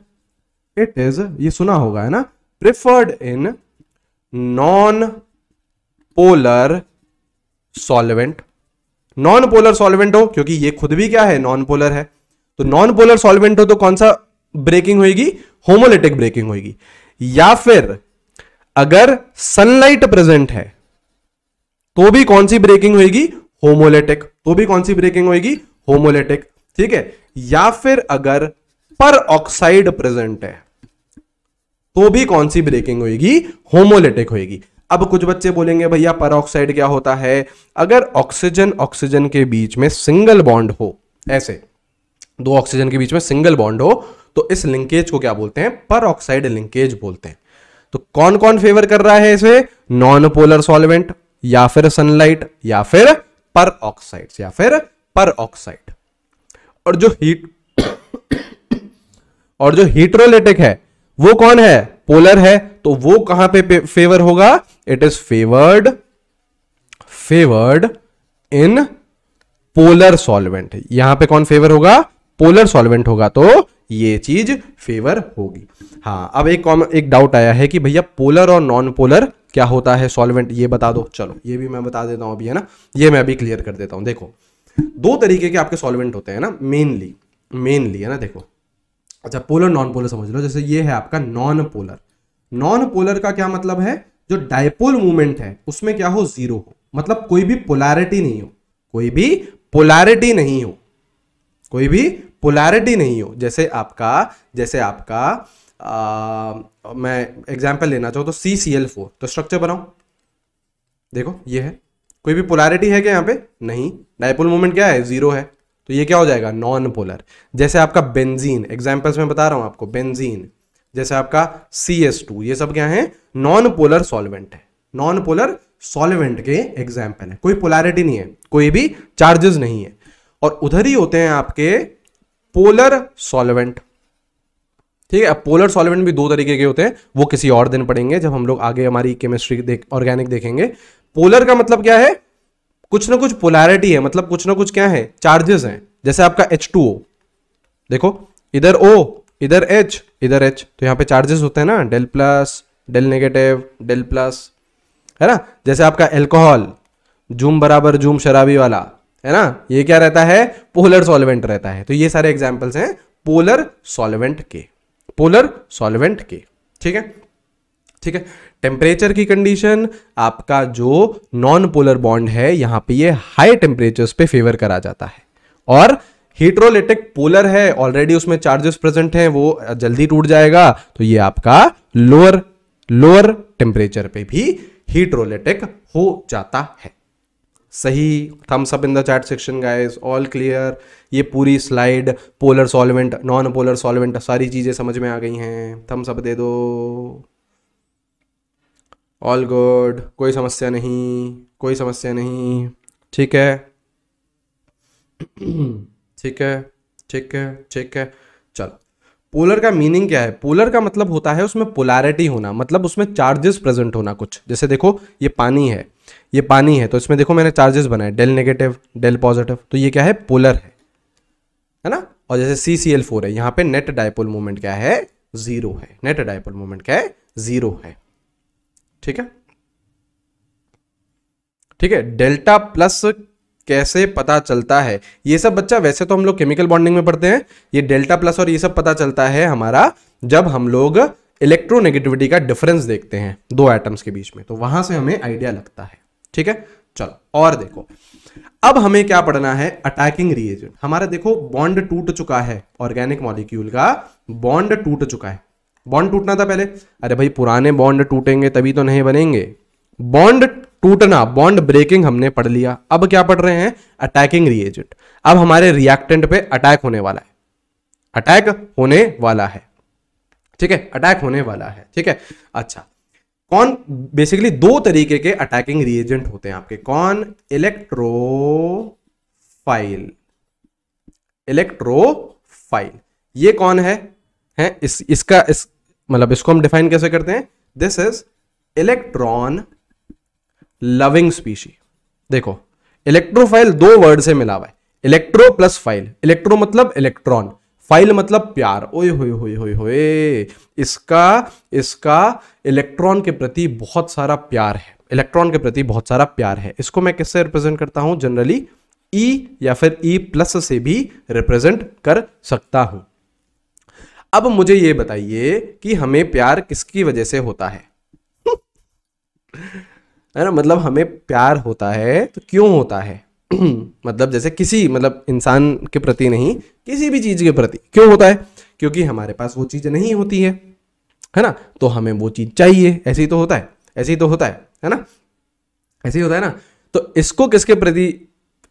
it is ये सुना होगा है ना preferred in non polar solvent non polar solvent हो क्योंकि ये खुद भी क्या है नॉन पोलर है तो नॉन पोलर सॉल्वेंट हो तो कौन सा ब्रेकिंग होगी होमोलिटिक ब्रेकिंग होगी या फिर अगर सनलाइट प्रेजेंट है तो भी कौन सी ब्रेकिंग होगी होमोलेटिक तो भी कौन सी ब्रेकिंग होगी होमोलेटिक ठीक है या फिर अगर पर ऑक्साइड प्रेजेंट है तो भी कौन सी ब्रेकिंग होगी होमोलेटिक होगी अब कुछ बच्चे बोलेंगे भैया पर ऑक्साइड क्या होता है अगर ऑक्सीजन ऑक्सीजन के बीच में सिंगल बॉन्ड हो ऐसे दो ऑक्सीजन के बीच में सिंगल बॉन्ड हो तो इस लिंकेज को क्या बोलते हैं पर ऑक्साइड लिंकेज बोलते हैं तो कौन कौन फेवर कर रहा है इसे नॉन पोलर सॉल्वेंट या फिर सनलाइट या फिर पर ऑक्साइड या फिर पर ऑक्साइड और जो हीट <coughs> और जो हीट्रोलेटिक है वो कौन है पोलर है तो वो कहां पे फेवर होगा it is favoured favoured in polar solvent यहां पे कौन फेवर होगा पोलर सॉल्वेंट होगा तो ये चीज फेवर होगी हाँ अब एक कॉम एक डाउट आया है कि भैया पोलर और नॉन पोलर क्या होता है सॉल्वेंट ये बता दो चलो ये भी मैं बता देता हूं अभी है ना ये मैं अभी क्लियर कर देता हूं देखो दो तरीके के आपके सॉल्वेंट होते हैं ना मेनली मेनली है ना देखो अच्छा पोलर नॉन पोलर समझ लो जैसे ये है आपका नॉन पोलर नॉन पोलर का क्या मतलब है जो डायपोल मूवमेंट है उसमें क्या हो जीरो हो मतलब कोई भी पोलैरिटी नहीं हो कोई भी पोलैरिटी नहीं हो कोई भी पोलैरिटी नहीं हो जैसे आपका जैसे आपका आ, मैं एग्जाम्पल लेना चाहूँ तो सी सी एल फोर तो स्ट्रक्चर बनाऊ देखो ये है कोई भी पोलैरिटी है क्या यहाँ पे नहीं डायपोल मोमेंट क्या है जीरो है तो ये क्या हो जाएगा नॉन पोलर जैसे आपका बेंजीन एग्जाम्पल्स में बता रहा हूँ आपको बेंजीन जैसे आपका सी एस टू ये सब क्या है नॉन पोलर सॉल्वेंट है नॉन पोलर सॉल्वेंट के एग्जाम्पल है कोई पोलैरिटी नहीं है कोई भी चार्जेस नहीं है और उधर ही होते हैं आपके पोलर सॉल्वेंट ठीक है पोलर सॉल्वेंट भी दो तरीके के होते हैं वो किसी और दिन पढ़ेंगे जब हम लोग आगे हमारी केमिस्ट्री देख ऑर्गेनिक देखेंगे पोलर का मतलब क्या है कुछ ना कुछ पोलैरिटी है मतलब कुछ ना कुछ क्या है चार्जेस हैं जैसे आपका एच टू ओ देखो इधर ओ इधर एच इधर एच तो यहाँ पे चार्जेस होते हैं ना del plus del negative del plus है ना जैसे आपका एल्कोहल जूम बराबर जूम शराबी वाला है ना ये क्या रहता है पोलर सॉल्वेंट रहता है तो ये सारे एग्जाम्पल्स हैं पोलर सॉल्वेंट के पोलर सॉल्वेंट के ठीक है ठीक है टेम्परेचर की कंडीशन आपका जो नॉन पोलर बॉन्ड है यहां पे ये हाई टेम्परेचर्स पे फेवर करा जाता है और हीट्रोलिटिक पोलर है ऑलरेडी उसमें चार्जेस प्रेजेंट हैं वो जल्दी टूट जाएगा तो ये आपका लोअर लोअर टेम्परेचर पे भी हीट्रोलिटिक हो जाता है सही thumbs up in the chat section guys all clear ये पूरी slide polar solvent non polar solvent सारी चीज़ें समझ में आ गई हैं थम्स अप दे दो ऑल गुड कोई समस्या नहीं कोई समस्या नहीं ठीक है ठीक है ठीक है ठीक है चलो पोलर का मीनिंग क्या है पोलर का मतलब होता है उसमें पोलैरिटी होना मतलब उसमें चार्जेस प्रेजेंट होना कुछ जैसे देखो ये पानी है ये पानी है तो इसमें देखो मैंने चार्जेस बनाए डेल नेगेटिव डेल पॉजिटिव तो ये क्या है पोलर है है ना और जैसे सी सी एल फोर है यहां पे नेट डायपोल मोमेंट क्या है जीरो है नेट डायपोल मोमेंट क्या है जीरो है ठीक है ठीक है डेल्टा प्लस कैसे पता चलता है ये सब बच्चा वैसे तो हम लोग केमिकल बॉन्डिंग में पढ़ते हैं ये डेल्टा प्लस और ये सब पता चलता है हमारा जब हम लोग इलेक्ट्रोनेगेटिविटी का डिफरेंस देखते हैं दो एटम्स के बीच में तो वहां से हमें आइडिया लगता है ठीक है चलो और देखो अब हमें क्या पढ़ना है अटैकिंग रिएजेंट हमारा देखो बॉन्ड टूट चुका है ऑर्गेनिक मॉलिक्यूल का बॉन्ड टूट चुका है बॉन्ड टूटना था पहले अरे भाई पुराने बॉन्ड टूटेंगे तभी तो नहीं बनेंगे बॉन्ड टूटना बॉन्ड ब्रेकिंग हमने पढ़ लिया अब क्या पढ़ रहे हैं अटैकिंग रिएजेंट अब हमारे रिएक्टेंट पे अटैक होने वाला है अटैक होने वाला है ठीक है अटैक होने वाला है ठीक है अच्छा कौन बेसिकली दो तरीके के अटैकिंग रिएजेंट होते हैं आपके कौन इलेक्ट्रोफाइल इलेक्ट्रोफाइल ये कौन है हैं इस इसका इस मतलब इसको हम डिफाइन कैसे करते हैं this is electron loving species देखो इलेक्ट्रोफाइल दो वर्ड से मिला हुआ है इलेक्ट्रो प्लस फाइल इलेक्ट्रो मतलब इलेक्ट्रॉन फाइल मतलब प्यार ओए होए होए होए होए इसका इसका इलेक्ट्रॉन के प्रति बहुत सारा प्यार है इलेक्ट्रॉन के प्रति बहुत सारा प्यार है इसको मैं किससे रिप्रेजेंट करता हूं जनरली ई e या फिर ई e प्लस से भी रिप्रेजेंट कर सकता हूं अब मुझे ये बताइए कि हमें प्यार किसकी वजह से होता है <laughs> है ना मतलब हमें प्यार होता है तो क्यों होता है <clears throat> मतलब जैसे किसी मतलब इंसान के प्रति नहीं किसी भी चीज़ के प्रति क्यों होता है क्योंकि हमारे पास वो चीज़ नहीं होती है है ना तो हमें वो चीज़ चाहिए ऐसे ही तो होता है ऐसे ही तो होता है है ना ऐसे ही होता है ना तो इसको किसके प्रति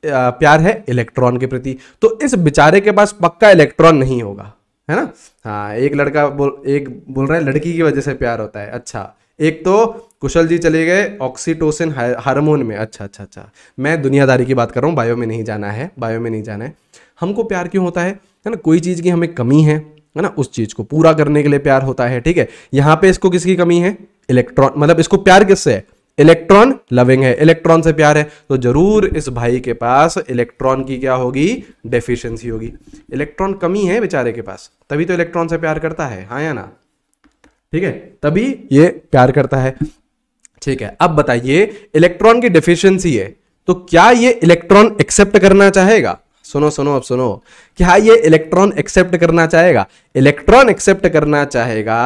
प्यार है इलेक्ट्रॉन के प्रति तो इस बेचारे के पास पक्का इलेक्ट्रॉन नहीं होगा है ना हाँ एक लड़का बोल एक बोल रहा है लड़की की वजह से प्यार होता है अच्छा एक तो कुशल जी चले गए ऑक्सीटोसिन हार्मोन में अच्छा अच्छा अच्छा मैं दुनियादारी की बात कर रहा हूँ बायो में नहीं जाना है बायो में नहीं जाना है हमको प्यार क्यों होता है है ना कोई चीज़ की हमें कमी है है ना उस चीज़ को पूरा करने के लिए प्यार होता है ठीक है यहाँ पे इसको किसकी कमी है इलेक्ट्रॉन मतलब इसको प्यार किससे है इलेक्ट्रॉन लविंग है इलेक्ट्रॉन से प्यार है तो जरूर इस भाई के पास इलेक्ट्रॉन की क्या होगी डेफिशिएंसी होगी इलेक्ट्रॉन कमी है बेचारे के पास तभी तो इलेक्ट्रॉन से प्यार करता है हाँ या ना ठीक है तभी ये प्यार करता है ठीक है अब बताइए इलेक्ट्रॉन की डिफिशियंसी है तो क्या ये इलेक्ट्रॉन एक्सेप्ट करना चाहेगा सुनो सुनो अब सुनो क्या ये इलेक्ट्रॉन एक्सेप्ट करना चाहेगा इलेक्ट्रॉन एक्सेप्ट करना चाहेगा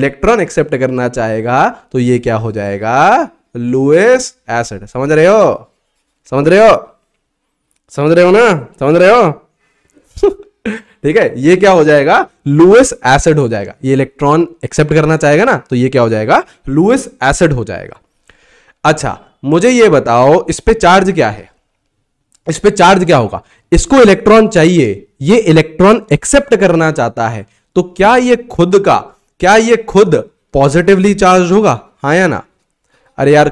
इलेक्ट्रॉन एक्सेप्ट करना चाहेगा तो ये क्या हो जाएगा लुएस एसिड समझ रहे हो समझ रहे हो समझ रहे हो ना समझ रहे हो ठीक है ये क्या हो जाएगा लुइस एसिड हो जाएगा ये इलेक्ट्रॉन एक्सेप्ट करना चाहेगा ना तो ये क्या हो जाएगा लुइस एसिड हो जाएगा अच्छा मुझे ये बताओ इस पर चार्ज क्या है इस पर चार्ज क्या होगा इसको इलेक्ट्रॉन चाहिए ये इलेक्ट्रॉन एक्सेप्ट करना चाहता है तो क्या ये खुद का क्या ये खुद पॉजिटिवली चार्ज होगा हाँ या ना अरे यार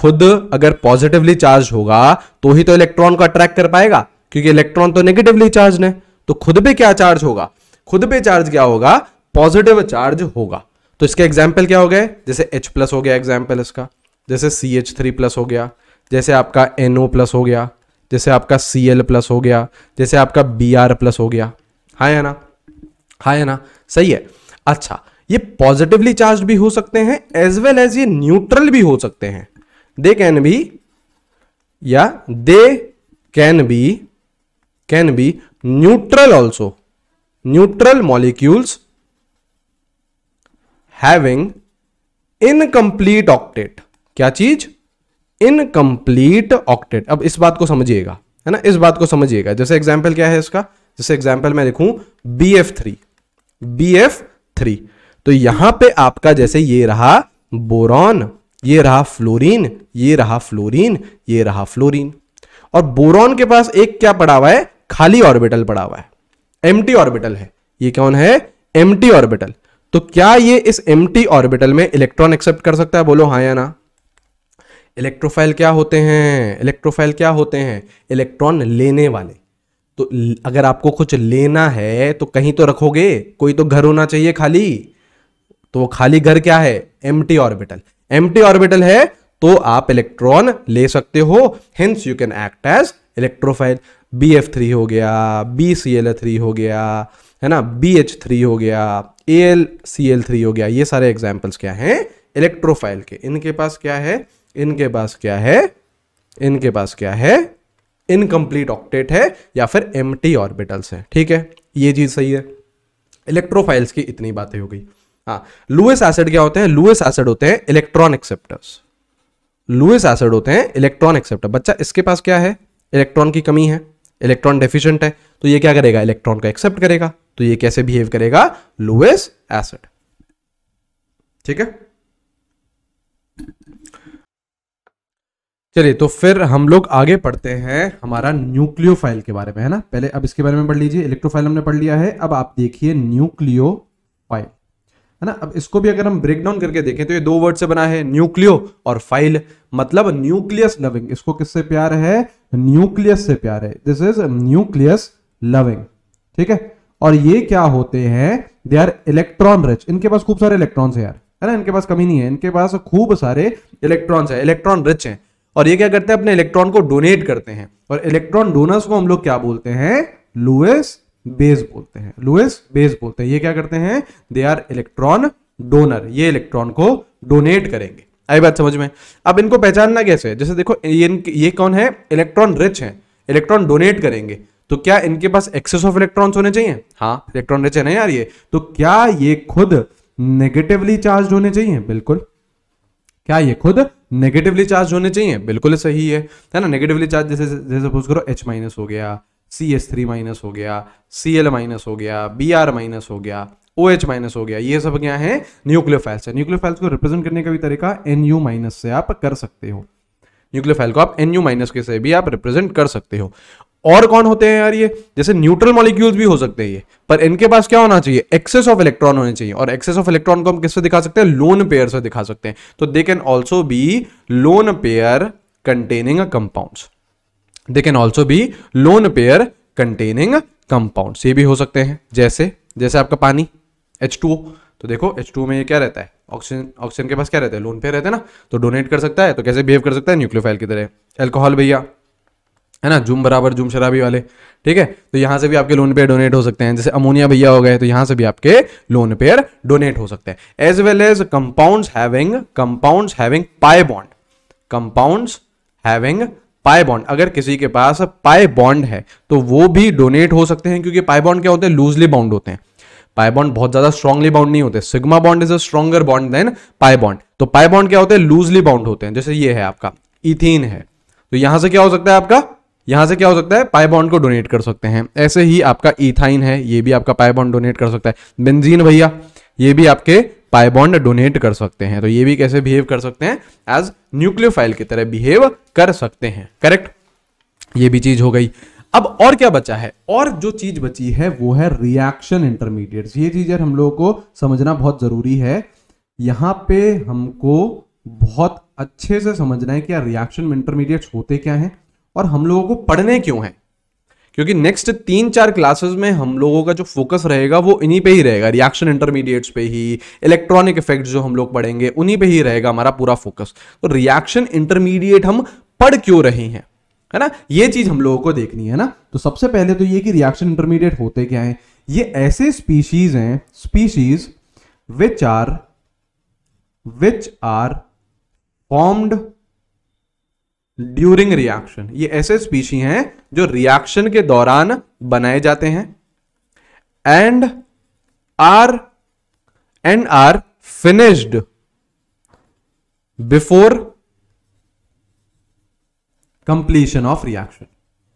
खुद अगर पॉजिटिवली चार्ज होगा तो ही तो इलेक्ट्रॉन को अट्रैक्ट कर पाएगा क्योंकि इलेक्ट्रॉन तो नेगेटिवली चार्ज है ने। तो खुद पे क्या चार्ज होगा खुद पे चार्ज क्या होगा पॉजिटिव चार्ज होगा तो इसके एग्जाम्पल क्या हो गए जैसे H प्लस हो गया एग्जाम्पल इसका जैसे सी एच थ्री प्लस हो गया जैसे आपका एनओ प्लस हो गया जैसे आपका सी एल प्लस हो गया जैसे आपका बी आर प्लस हो गया हाँ है ना हाँ है ना सही है अच्छा ये पॉजिटिवली चार्ज भी हो सकते हैं एज वेल एज ये न्यूट्रल भी हो सकते हैं दे कैन बी या they can be can be neutral also neutral molecules having incomplete octet क्या चीज इनकम्प्लीट ऑक्टेट अब इस बात को समझिएगा है ना इस बात को समझिएगा जैसे एग्जाम्पल क्या है इसका जैसे एग्जाम्पल मैं लिखूं B F three B F three तो यहां पे आपका जैसे ये रहा बोरॉन ये रहा फ्लोरीन ये रहा फ्लोरीन ये रहा फ्लोरीन और बोरॉन के पास एक क्या पड़ा हुआ है खाली ऑर्बिटल पड़ा हुआ है एम ऑर्बिटल है ये कौन है एम ऑर्बिटल तो क्या ये इस एम ऑर्बिटल में इलेक्ट्रॉन एक्सेप्ट कर सकता है बोलो हाँ या ना इलेक्ट्रोफाइल क्या होते हैं इलेक्ट्रोफाइल क्या होते हैं इलेक्ट्रॉन लेने वाले तो अगर आपको कुछ लेना है तो कहीं तो रखोगे कोई तो घर होना चाहिए खाली तो वो खाली घर क्या है एम ऑर्बिटल एम ऑर्बिटल है तो आप इलेक्ट्रॉन ले सकते हो hence you can act as electrophile B F three हो गया बी सी एल थ्री हो गया है ना बी एच थ्री हो गया A L C L three हो गया ये सारे एग्जाम्पल्स क्या हैं इलेक्ट्रोफाइल के इनके पास क्या है इनके पास क्या है इनके पास क्या है इनकम्प्लीट ऑक्टेट है या फिर एम टी ऑर्बिटल्स हैं ठीक है ये चीज़ सही है इलेक्ट्रोफाइल्स की इतनी बातें हो गई हाँ लुइस एसिड क्या होते हैं लुइस एसिड होते हैं इलेक्ट्रॉन एक्सेप्टर्स लुइस एसिड होते हैं इलेक्ट्रॉन एक्सेप्टर बच्चा इसके पास क्या है इलेक्ट्रॉन की कमी है इलेक्ट्रॉन डेफिशिएंट है तो ये क्या करेगा इलेक्ट्रॉन को एक्सेप्ट करेगा तो ये कैसे बिहेव करेगा लुएस एसिड ठीक है चलिए तो फिर हम लोग आगे पढ़ते हैं हमारा न्यूक्लियोफाइल के बारे में है ना पहले अब इसके बारे में पढ़ लीजिए इलेक्ट्रोफाइल हमने पढ़ लिया है अब आप देखिए न्यूक्लियोफाइल है ना अब इसको भी अगर हम ब्रेक डाउन करके देखें तो ये दो वर्ड से बना है न्यूक्लियो और फाइल मतलब न्यूक्लियस लविंग इसको किससे प्यार है न्यूक्लियस से प्यार है दिस इज न्यूक्लियस लविंग ठीक है और ये क्या होते हैं दे आर इलेक्ट्रॉन रिच इनके पास खूब सारे इलेक्ट्रॉन्स है यार है ना इनके पास कमी नहीं है इनके पास खूब सारे इलेक्ट्रॉन्स है इलेक्ट्रॉन रिच है और ये क्या करते हैं अपने इलेक्ट्रॉन को डोनेट करते हैं और इलेक्ट्रॉन डोनर्स को हम लोग क्या बोलते हैं लुएस बेस बोलते हैं लुएस बेस बोलते हैं ये क्या करते हैं दे आर इलेक्ट्रॉन डोनर ये इलेक्ट्रॉन को डोनेट करेंगे आई बात समझ में अब इनको पहचानना कैसे है जैसे देखो ये ये कौन है इलेक्ट्रॉन रिच है इलेक्ट्रॉन डोनेट करेंगे तो क्या इनके पास एक्सेस ऑफ इलेक्ट्रॉन्स होने चाहिए हाँ इलेक्ट्रॉन रिच है ना यार ये तो क्या ये खुद नेगेटिवली चार्ज होने चाहिए बिल्कुल क्या ये खुद नेगेटिवली चार्ज होने चाहिए बिल्कुल सही है है ना नेगेटिवली चार्ज जैसे जैसे सपोज करो एच माइनस हो गया सी एस थ्री माइनस हो गया सी एल माइनस हो गया बी आर माइनस हो गया ओ एच माइनस हो गया ये सब क्या है न्यूक्लियोफाइल्स है न्यूक्लियोफाइल्स को रिप्रेजेंट करने का भी तरीका एन यू माइनस से आप कर सकते हो न्यूक्लियोफाइल को आप एन यू माइनस के से भी आप रिप्रेजेंट कर सकते हो और कौन होते हैं यार ये जैसे न्यूट्रल मॉलिक्यूल्स भी हो सकते हैं ये पर इनके पास क्या होना चाहिए एक्सेस ऑफ इलेक्ट्रॉन होने चाहिए और एक्सेस ऑफ इलेक्ट्रॉन को हम किससे दिखा सकते हैं लोन पेयर से दिखा सकते हैं तो they can also be lone pair containing compound they can also be lone pair containing compound ये भी हो सकते हैं जैसे जैसे आपका पानी एच टू तो देखो एच टू में ये क्या रहता है ऑक्सीजन ऑक्सीजन के पास क्या रहता है लोन पे रहते हैं ना तो डोनेट कर सकता है तो कैसे बिहेव कर सकता है न्यूक्लियोफाइल की तरह एल्कोहल भैया है ना जुम बराबर जुम शराबी वाले ठीक है तो यहां से भी आपके लोन पेयर डोनेट हो सकते हैं जैसे अमोनिया भैया हो गए तो यहां से भी आपके लोन पेयर डोनेट हो सकते हैं as well as compound having compound having pi bond compound having pi bond अगर किसी के पास पाए बॉन्ड है तो वो भी डोनेट हो सकते हैं क्योंकि पाए बॉन्ड क्या होते हैं लूजली बाउंड होते हैं पाई बॉन्ड बहुत ज्यादा स्ट्रॉन्गली बाउंड नहीं होते sigma bond is a stronger bond than pi bond तो पाई बॉन्ड क्या होते हैं लूजली बाउंड होते हैं जैसे ये है आपका इथिन है तो यहां से क्या हो सकता है आपका यहां से क्या हो सकता है पाई बॉन्ड को डोनेट कर सकते हैं ऐसे ही आपका इथाइन है ये भी आपका पाई बॉन्ड डोनेट कर सकता है बेंजीन भैया ये भी आपके पाई बॉन्ड डोनेट कर सकते हैं तो ये भी कैसे बिहेव कर सकते हैं एज न्यूक्लियोफाइल की तरह बिहेव कर सकते हैं करेक्ट ये भी चीज हो गई अब और क्या बचा है और जो चीज बची है वो है रिएक्शन इंटरमीडिएट ये चीज हम लोगों को समझना बहुत जरूरी है यहां पे हमको बहुत अच्छे से समझना है कि रिएक्शन इंटरमीडिएट्स होते क्या हैं और हम लोगों को पढ़ने क्यों हैं क्योंकि नेक्स्ट तीन चार क्लासेस में हम लोगों का जो फोकस रहेगा वो इन्हीं पे ही रहेगा रिएक्शन इंटरमीडिएट्स पे ही इलेक्ट्रॉनिक इफेक्ट जो हम लोग पढ़ेंगे उन्हीं पे ही रहेगा हमारा पूरा फोकस तो रिएक्शन इंटरमीडिएट हम पढ़ क्यों रहे हैं है ना ये चीज हम लोगों को देखनी है ना तो सबसे पहले तो ये कि रिएक्शन इंटरमीडिएट होते क्या हैं ये ऐसे स्पीशीज हैं species which are which are formed during reaction ये ऐसे स्पीशी हैं जो रिएक्शन के दौरान बनाए जाते हैं and are and are finished before completion of reaction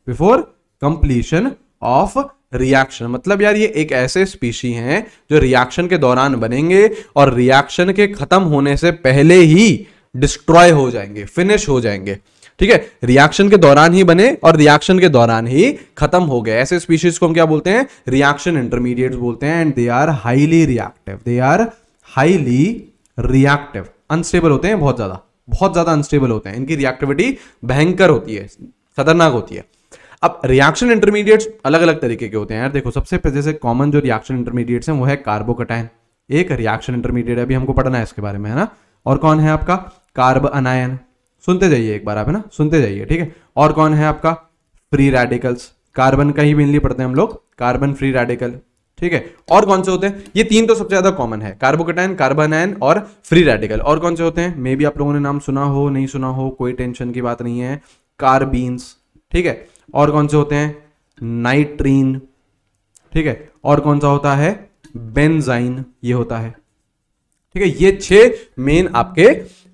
before completion of reaction मतलब यार ये एक ऐसे स्पीशी हैं जो रिएक्शन के दौरान बनेंगे और रिएक्शन के खत्म होने से पहले ही डिस्ट्रॉय हो जाएंगे फिनिश हो जाएंगे ठीक है रिएक्शन के दौरान ही बने और रिएक्शन के दौरान ही खत्म हो गए ऐसे स्पीशीज को हम क्या बोलते हैं रिएक्शन इंटरमीडिएट बोलते हैं and they are highly reactive they are highly reactive unstable होते हैं बहुत ज्यादा बहुत ज़्यादा अनस्टेबल होते हैं इनकी रिएक्टिविटी भयंकर होती है खतरनाक होती है अब रिएक्शन इंटरमीडिएट्स अलग अलग तरीके के होते हैं यार देखो सबसे से कॉमन जो रिएक्शन इंटरमीडिएट्स हैं वो है कार्बोकटाइन एक रिएक्शन इंटरमीडिएट अभी हमको पढ़ना है इसके बारे में है ना और कौन है आपका कार्ब अनायन सुनते जाइए एक बार आप है ना सुनते जाइए ठीक है और कौन है आपका फ्री रेडिकल्स कार्बन का ही मेनली पढ़ते हैं हम लोग कार्बन फ्री रेडिकल ठीक है और कौन से होते हैं ये तीन तो सबसे ज्यादा कॉमन है कार्बोकेटाइन कार्बनाइन और फ्री रेडिकल और कौन से होते हैं मे भी आप लोगों ने नाम सुना हो नहीं सुना हो कोई टेंशन की बात नहीं है कार्बीन्स ठीक है और कौन से होते हैं नाइट्रीन ठीक है और कौन सा होता है बेनजाइन ये होता है ठीक है ये छह मेन आपके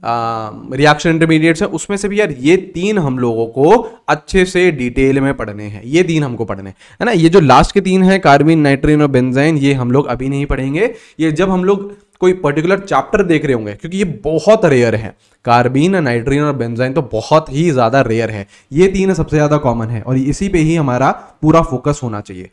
रिएक्शन इंटरमीडिएट्स हैं उसमें से भी यार ये तीन हम लोगों को अच्छे से डिटेल में पढ़ने हैं ये तीन हमको पढ़ने है ना ये जो लास्ट के तीन हैं कार्बिन नाइट्रीन और बेंजाइन ये हम लोग अभी नहीं पढ़ेंगे ये जब हम लोग कोई पर्टिकुलर चैप्टर देख रहे होंगे क्योंकि ये बहुत रेयर है कार्बिन नाइट्रीन और बेंजाइन तो बहुत ही ज़्यादा रेयर है ये तीन सबसे ज़्यादा कॉमन है और इसी पे ही हमारा पूरा फोकस होना चाहिए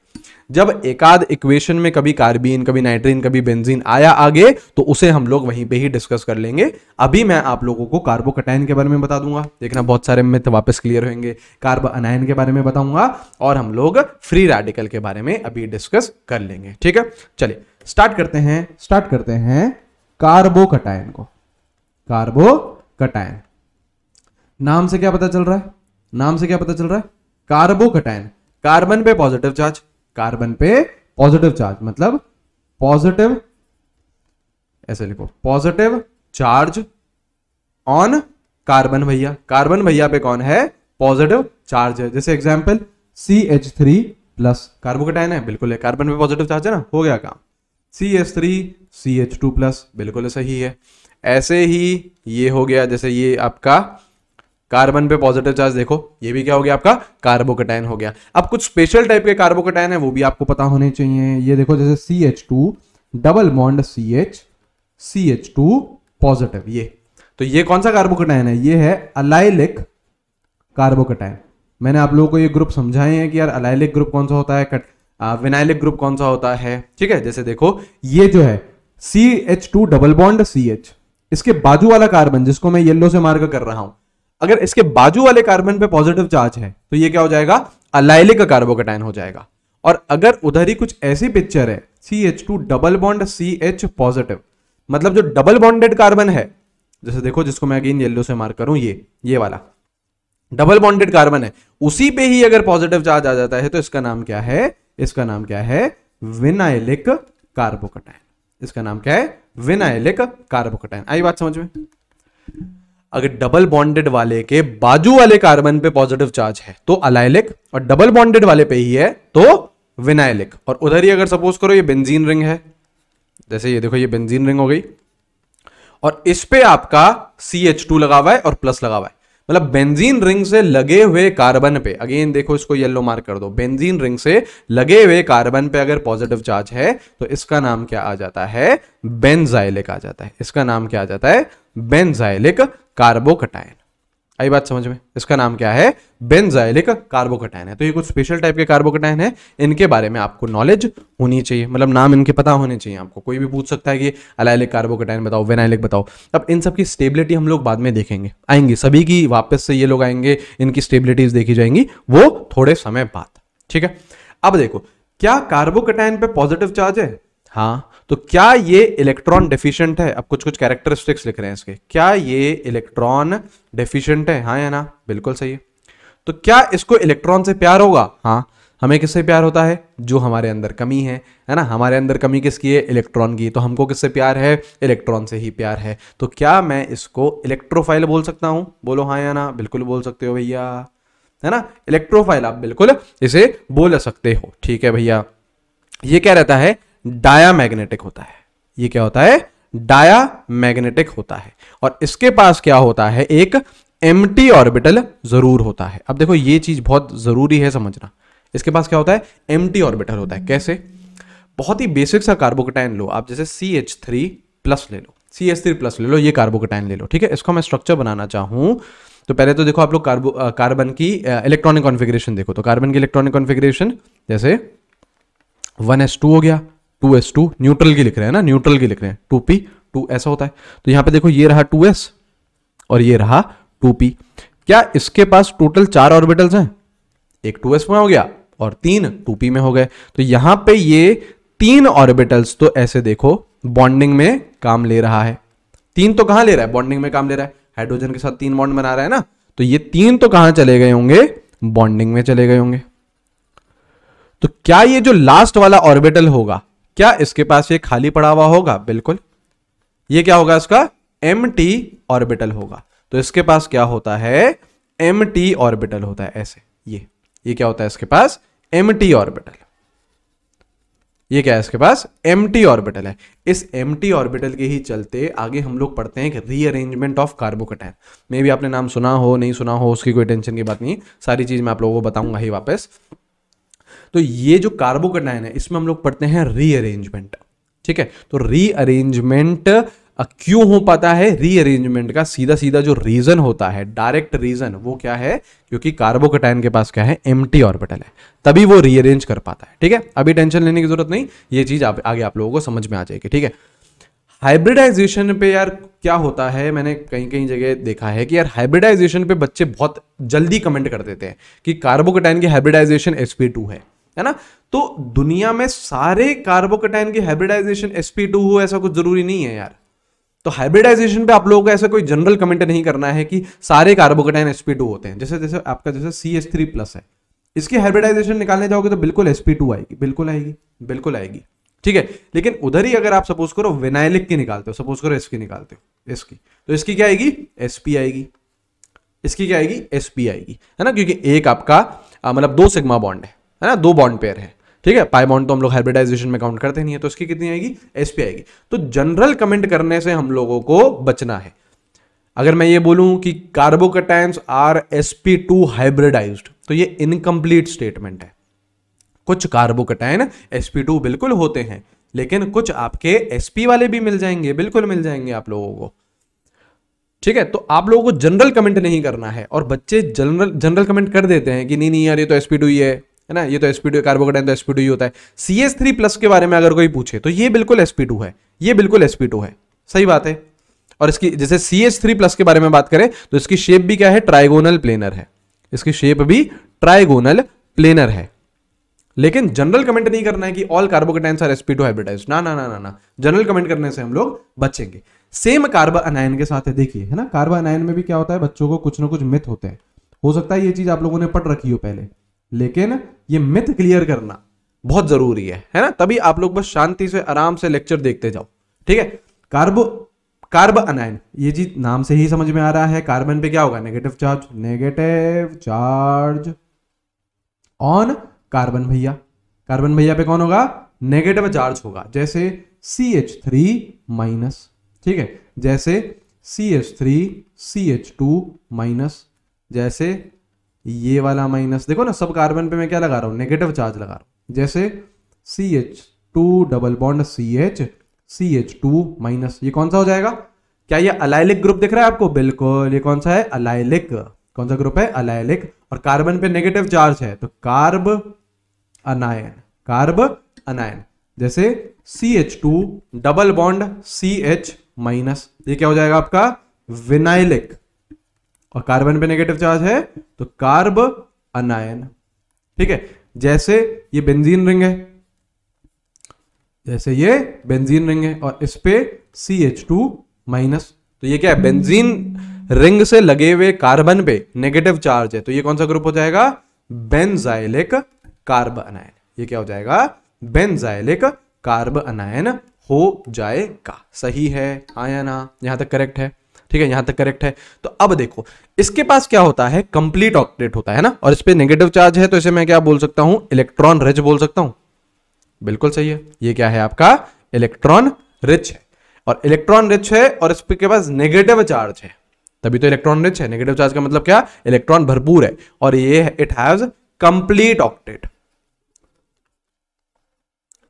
जब एकाध इक्वेशन में कभी कार्बीन कभी नाइट्रीन कभी बेंजीन आया आगे तो उसे हम लोग वहीं पे ही डिस्कस कर लेंगे अभी मैं आप लोगों को कार्बोकटाइन के बारे में बता दूंगा देखना बहुत सारे मित्र वापस क्लियर होंगे कार्बो अनायन के बारे में बताऊंगा और हम लोग फ्री रेडिकल के बारे में अभी डिस्कस कर लेंगे ठीक है चलिए स्टार्ट करते हैं स्टार्ट करते हैं कार्बोकटाइन को कार्बोकटाइन नाम से क्या पता चल रहा है नाम से क्या पता चल रहा है कार्बो कटाइन कार्बन पे पॉजिटिव चार्ज कार्बन पे पॉजिटिव चार्ज मतलब पॉजिटिव ऐसे लिखो पॉजिटिव चार्ज ऑन कार्बन भैया कार्बन भैया पे कौन है पॉजिटिव चार्ज है जैसे example C H three plus carbocation है बिल्कुल है कार्बन पे पॉजिटिव चार्ज है ना हो गया काम C H three C H two plus बिल्कुल सही है ऐसे ही ये हो गया जैसे ये आपका कार्बन पे पॉजिटिव चार्ज देखो ये भी क्या हो गया आपका कार्बोकटाइन हो गया अब कुछ स्पेशल टाइप के कार्बोकटाइन है वो भी आपको पता होने चाहिए ये देखो जैसे C H two double bond C H C H two positive ये तो ये कौन सा कार्बोकटाइन है ये है अलाइलिक कार्बोकटाइन मैंने आप लोगों को ये ग्रुप समझाए हैं कि यार अलाइलिक ग्रुप कौन सा होता है कट विनाइलिक ग्रुप कौन सा होता है ठीक है जैसे देखो ये जो है C H two double bond C H इसके बाजू वाला कार्बन जिसको मैं येल्लो से मार्क कर रहा हूं अगर इसके बाजू वाले कार्बन पे पॉजिटिव चार्ज है तो ये क्या हो जाएगा अलाइलिक का कार्बोकेटाइन हो जाएगा और अगर उधर ही कुछ ऐसी पिक्चर है C H two double bond C H positive मतलब जो डबल बॉन्डेड कार्बन है जैसे देखो जिसको मैं अगेन येलो से मार्क करूं ये ये वाला डबल बॉन्डेड कार्बन है उसी पे ही अगर पॉजिटिव चार्ज आ जाता है तो इसका नाम क्या है इसका नाम क्या है विनाइलिक कार्बोकटाइन इसका नाम क्या है विनाइलिक कार्बोकटाइन आई बात समझ में अगर डबल बॉन्डेड वाले के बाजू वाले कार्बन पे पॉजिटिव चार्ज है तो अलाइलिक और डबल बॉन्डेड वाले पे ही है तो विनाइलिक और उधर ही अगर सपोज करो ये बेंजीन रिंग है जैसे ये देखो ये बेंजीन रिंग हो गई और इस पे आपका सी एच टू लगा हुआ है और प्लस लगा हुआ है मतलब बेंजीन रिंग से लगे हुए कार्बन पे अगेन देखो इसको येलो मार्क कर दो बेंजीन रिंग से लगे हुए कार्बन पे अगर पॉजिटिव चार्ज है तो इसका नाम क्या आ जाता है बेंजाइलिक आ जाता है इसका नाम क्या आ जाता है बेंजाइलिक कार्बोकटाइन आई बात समझ में इसका नाम क्या है बेनजाइलिक कार्बोकटाइन है तो ये कुछ स्पेशल टाइप के कार्बोकटाइन है इनके बारे में आपको नॉलेज होनी चाहिए मतलब नाम इनके पता होने चाहिए आपको कोई भी पूछ सकता है कि अलाइलिक कार्बोकटाइन बताओ वेनाइलिक बताओ अब इन सब की स्टेबिलिटी हम लोग बाद में देखेंगे आएंगे सभी की वापस से ये लोग आएंगे इनकी स्टेबिलिटीज देखी जाएंगी वो थोड़े समय बाद ठीक है अब देखो क्या कार्बोकटाइन पे पॉजिटिव चार्ज है हाँ तो क्या ये इलेक्ट्रॉन डेफिशिएंट है अब कुछ कुछ कैरेक्टरिस्टिक्स लिख रहे हैं इसके क्या ये इलेक्ट्रॉन डेफिशिएंट है हाँ या ना बिल्कुल सही है तो क्या इसको इलेक्ट्रॉन से प्यार होगा हाँ हमें किससे प्यार होता है जो हमारे अंदर कमी है है ना हमारे अंदर कमी किसकी है इलेक्ट्रॉन की तो हमको किससे प्यार है इलेक्ट्रॉन से ही प्यार है तो क्या मैं इसको इलेक्ट्रोफाइल बोल सकता हूं बोलो हाँ या ना बिल्कुल बोल सकते हो भैया है ना इलेक्ट्रोफाइल आप बिल्कुल इसे बोल सकते हो ठीक है भैया ये क्या रहता है डाया मैग्नेटिक होता है ये क्या होता है डाया मैग्नेटिक होता है और इसके पास क्या होता है एक एम ऑर्बिटल जरूर होता है अब देखो ये चीज बहुत जरूरी है समझना इसके पास क्या होता है एम ऑर्बिटल होता है कैसे बहुत ही बेसिक सा कार्बोकटाइन लो आप जैसे सी एच थ्री प्लस ले लो सी एच थ्री प्लस ले लो ये कार्बोकटाइन ले लो ठीक है इसको मैं स्ट्रक्चर बनाना चाहूं तो पहले तो देखो आप लोग कार्बो कार्बन की इलेक्ट्रॉनिक कॉन्फ़िगरेशन देखो तो कार्बन की इलेक्ट्रॉनिक कॉन्फिग्रेशन जैसे वन एस टू हो गया टू एस टू न्यूट्रल की लिख रहे हैं ना न्यूट्रल की लिख रहे हैं टू पी टू ऐसा होता है तो यहां पे देखो ये रहा टू एस और ये रहा टू पी क्या इसके पास टोटल चार ऑर्बिटल्स हैं एक टू एस में हो गया और तीन टू पी में हो गए तो यहां पे ये तीन ऑर्बिटल्स तो ऐसे देखो बॉन्डिंग में काम ले रहा है तीन तो कहां ले रहा है बॉन्डिंग में काम ले रहा है हाइड्रोजन के साथ तीन बॉन्ड बना रहा है ना तो ये तीन तो कहां चले गए होंगे बॉन्डिंग में चले गए होंगे तो क्या ये जो लास्ट वाला ऑर्बिटल होगा क्या इसके पास ये खाली पड़ा हुआ होगा बिल्कुल ये क्या होगा इसका एम टी ऑर्बिटल होगा तो इसके पास क्या होता है एम टी ऑर्बिटल होता है ऐसे ये ये क्या होता है इसके पास एम टी ऑर्बिटल ये क्या है इसके पास एम टी ऑर्बिटल है इस एम टी ऑर्बिटल के ही चलते आगे हम लोग पढ़ते हैं रीअरेंजमेंट ऑफ कार्बोकटैन मे भी आपने नाम सुना हो नहीं सुना हो उसकी कोई टेंशन की बात नहीं सारी चीज़ मैं आप लोगों को बताऊंगा ही वापस तो ये जो कार्बोकटाइन है इसमें हम लोग पढ़ते हैं रीअरेंजमेंट ठीक है तो रीअरेंजमेंट क्यों हो पाता है रीअरेंजमेंट का सीधा सीधा जो रीजन होता है डायरेक्ट रीजन वो क्या है क्योंकि कार्बोकटाइन के पास क्या है एम ऑर्बिटल है तभी वो रीअरेंज कर पाता है ठीक है अभी टेंशन लेने की जरूरत नहीं ये चीज आप, आगे आप लोगों को समझ में आ जाएगी ठीक है हाइब्रिडाइजेशन पे यार क्या होता है मैंने कहीं कहीं जगह देखा है कि यार हाइब्रिडाइजेशन पे बच्चे बहुत जल्दी कमेंट कर देते हैं कि कार्बोकटाइन की हाइब्रिडाइजेशन एसपी टू है है ना तो दुनिया में सारे कार्बोकटाइन की हाइब्रिडाइजेशन sp2 हो ऐसा कुछ जरूरी नहीं है यार तो हाइब्रिडाइजेशन पे आप लोगों को ऐसा कोई जनरल कमेंट नहीं करना है कि सारे कार्बोकटाइन sp2 होते हैं जैसे जैसे आपका जैसे सी एस थ्री प्लस है इसकी हाइब्रिडाइजेशन निकालने जाओगे तो बिल्कुल sp2 आएगी बिल्कुल आएगी बिल्कुल आएगी ठीक है लेकिन उधर ही अगर आप सपोज करो विनाइलिक की निकालते हो सपोज करो इसकी निकालते हो इसकी तो इसकी क्या आएगी एसपी आएगी इसकी क्या आएगी एसपी आएगी है ना क्योंकि एक आपका मतलब दो सिग्मा बॉन्ड है है ना दो बॉन्ड पेयर है ठीक है पाई बॉन्ड तो हम लोग हाइब्रिडाइजेशन में काउंट करते नहीं है तो उसकी कितनी आएगी एस आएगी तो जनरल कमेंट करने से हम लोगों को बचना है अगर मैं ये बोलूं कि carbocations are S P two hybridise तो ये इनकम्प्लीट स्टेटमेंट है कुछ कार्बोकटाइन एस पी टू बिल्कुल होते हैं लेकिन कुछ आपके एस पी वाले भी मिल जाएंगे बिल्कुल मिल जाएंगे आप लोगों को ठीक है तो आप लोगों को जनरल कमेंट नहीं करना है और बच्चे जनरल जनरल कमेंट कर देते हैं कि नहीं नहीं यार ये तो एस पी टू ही है है ना ये तो एसपी टू कार्बोकटाइन तो एसपी टू ही होता है सी एस थ्री प्लस के बारे में अगर कोई पूछे तो ये बिल्कुल एसपी टू है ये बिल्कुल एसपी टू है सही बात है और इसकी जैसे सी एस थ्री प्लस के बारे में बात करें तो इसकी शेप भी क्या है ट्राइगोनल प्लेनर है इसकी शेप भी ट्राइगोनल प्लेनर है लेकिन जनरल कमेंट नहीं करना है कि all carbocations are SP two hybridise ना ना ना ना ना जनरल कमेंट करने से हम लोग बचेंगे सेम कार्बो अनायन के साथ है देखिए है ना कार्बो अनायन में भी क्या होता है बच्चों को कुछ ना कुछ मिथ होते हैं हो सकता है ये चीज आप लोगों ने पढ़ रखी हो पहले लेकिन ये मिथ क्लियर करना बहुत जरूरी है है ना तभी आप लोग बस शांति से आराम से लेक्चर देखते जाओ ठीक है कार्बो कार्ब अनायन ये जी नाम से ही समझ में आ रहा है कार्बन पे क्या होगा negative charge negative charge on carbon भैया कार्बन भैया पे कौन होगा नेगेटिव चार्ज होगा जैसे सी एच थ्री माइनस ठीक है जैसे C H three C H two minus जैसे ये वाला माइनस देखो ना सब कार्बन पे मैं क्या लगा रहा हूँ नेगेटिव चार्ज लगा रहा हूँ जैसे C H two double bond C H C H two minus ये कौन सा हो जाएगा क्या ये अलाइलिक ग्रुप दिख रहा है आपको बिल्कुल ये कौन सा है अलाइलिक कौन सा ग्रुप है अलाइलिक और कार्बन पे नेगेटिव चार्ज है तो कार्ब अनायन कार्ब अनायन जैसे C H two double bond C H minus ये क्या हो जाएगा आपका विनाइलिक और कार्बन पे नेगेटिव चार्ज है तो कार्ब अनायन ठीक है जैसे ये बेंजीन रिंग है जैसे ये बेंजीन रिंग है और इस पे सी एच टू माइनस तो ये क्या है बेंजीन रिंग से लगे हुए कार्बन पे नेगेटिव चार्ज है तो ये कौन सा ग्रुप हो जाएगा बेंजाइलिक कार्ब अनायन ये क्या हो जाएगा बेंजाइलिक कार्ब अनायन हो जाएगा सही है आया हाँ ना यहां तक करेक्ट है ठीक है यहां तक करेक्ट है तो अब देखो इसके पास क्या होता है कंप्लीट ऑक्टेट होता है ना और इस पर नेगेटिव चार्ज है तो इसे मैं क्या बोल सकता हूं इलेक्ट्रॉन रिच बोल सकता हूं बिल्कुल सही है ये क्या है आपका इलेक्ट्रॉन रिच है और इलेक्ट्रॉन रिच है और इसके पास नेगेटिव चार्ज है तभी तो इलेक्ट्रॉन रिच है नेगेटिव चार्ज का मतलब क्या इलेक्ट्रॉन भरपूर है और ये इट हैज कंप्लीट ऑक्टेट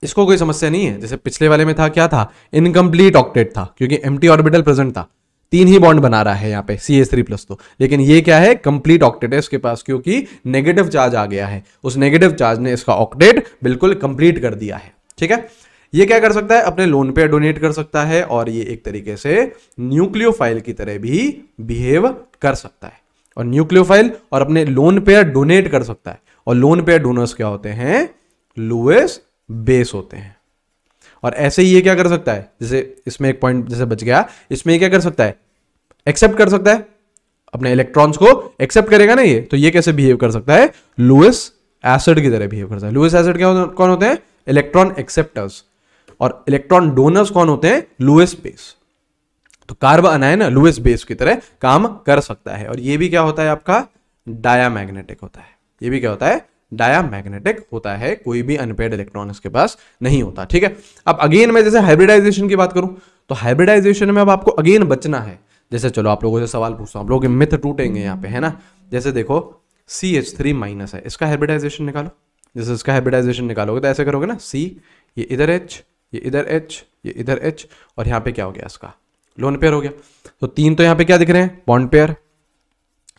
इसको कोई समस्या नहीं है जैसे पिछले वाले में था क्या था इनकम्प्लीट ऑक्टेट था क्योंकि एम्प्टी ऑर्बिटल प्रेजेंट था तीन ही बॉन्ड बना रहा है यहाँ पे सी एस थ्री प्लस तो लेकिन ये क्या है कंप्लीट ऑक्टेट है उसके पास क्योंकि नेगेटिव चार्ज आ गया है उस नेगेटिव चार्ज ने इसका ऑक्टेट बिल्कुल कंप्लीट कर दिया है ठीक है ये क्या कर सकता है अपने लोन पे डोनेट कर सकता है और ये एक तरीके से न्यूक्लियोफाइल की तरह भी बिहेव कर सकता है और न्यूक्लियोफाइल और अपने लोन पेयर डोनेट कर सकता है और लोन पेयर डोनर्स क्या होते हैं लुएस बेस होते हैं और ऐसे ही ये क्या कर सकता है जैसे इसमें एक पॉइंट जैसे बच गया इसमें ये क्या कर सकता है एक्सेप्ट कर सकता है अपने इलेक्ट्रॉन्स को एक्सेप्ट करेगा ना ये तो ये कैसे बिहेव कर सकता है लुइस एसिड की तरह बिहेव करता है लुइस एसिड क्या कौन होते हैं इलेक्ट्रॉन एक्सेप्टर्स और इलेक्ट्रॉन डोनर्स कौन होते हैं लुइस बेस तो कार्ब अनायन लुइस बेस की तरह काम कर सकता है और ये भी क्या होता है आपका डायामैग्नेटिक होता है ये भी क्या होता है डायामैग्नेटिक होता है कोई भी अनपेड इलेक्ट्रॉन इसके पास नहीं होता ठीक है अब अगेन मैं जैसे हाइब्रिडाइजेशन की बात करूं तो हाइब्रिडाइजेशन में अब आपको अगेन बचना है जैसे चलो आप लोगों से सवाल पूछता हूँ आप लोग मिथ टूटेंगे यहाँ पे है ना जैसे देखो सी एच थ्री माइनस है इसका हाइब्रिडाइजेशन निकालो जैसे इसका हाइब्रिडाइजेशन निकालोगे तो ऐसे करोगे ना सी ये इधर एच ये इधर एच ये इधर एच और यहाँ पे क्या हो गया इसका लोन पेयर हो गया तो तीन तो यहाँ पे क्या दिख रहे हैं बॉन्ड पेयर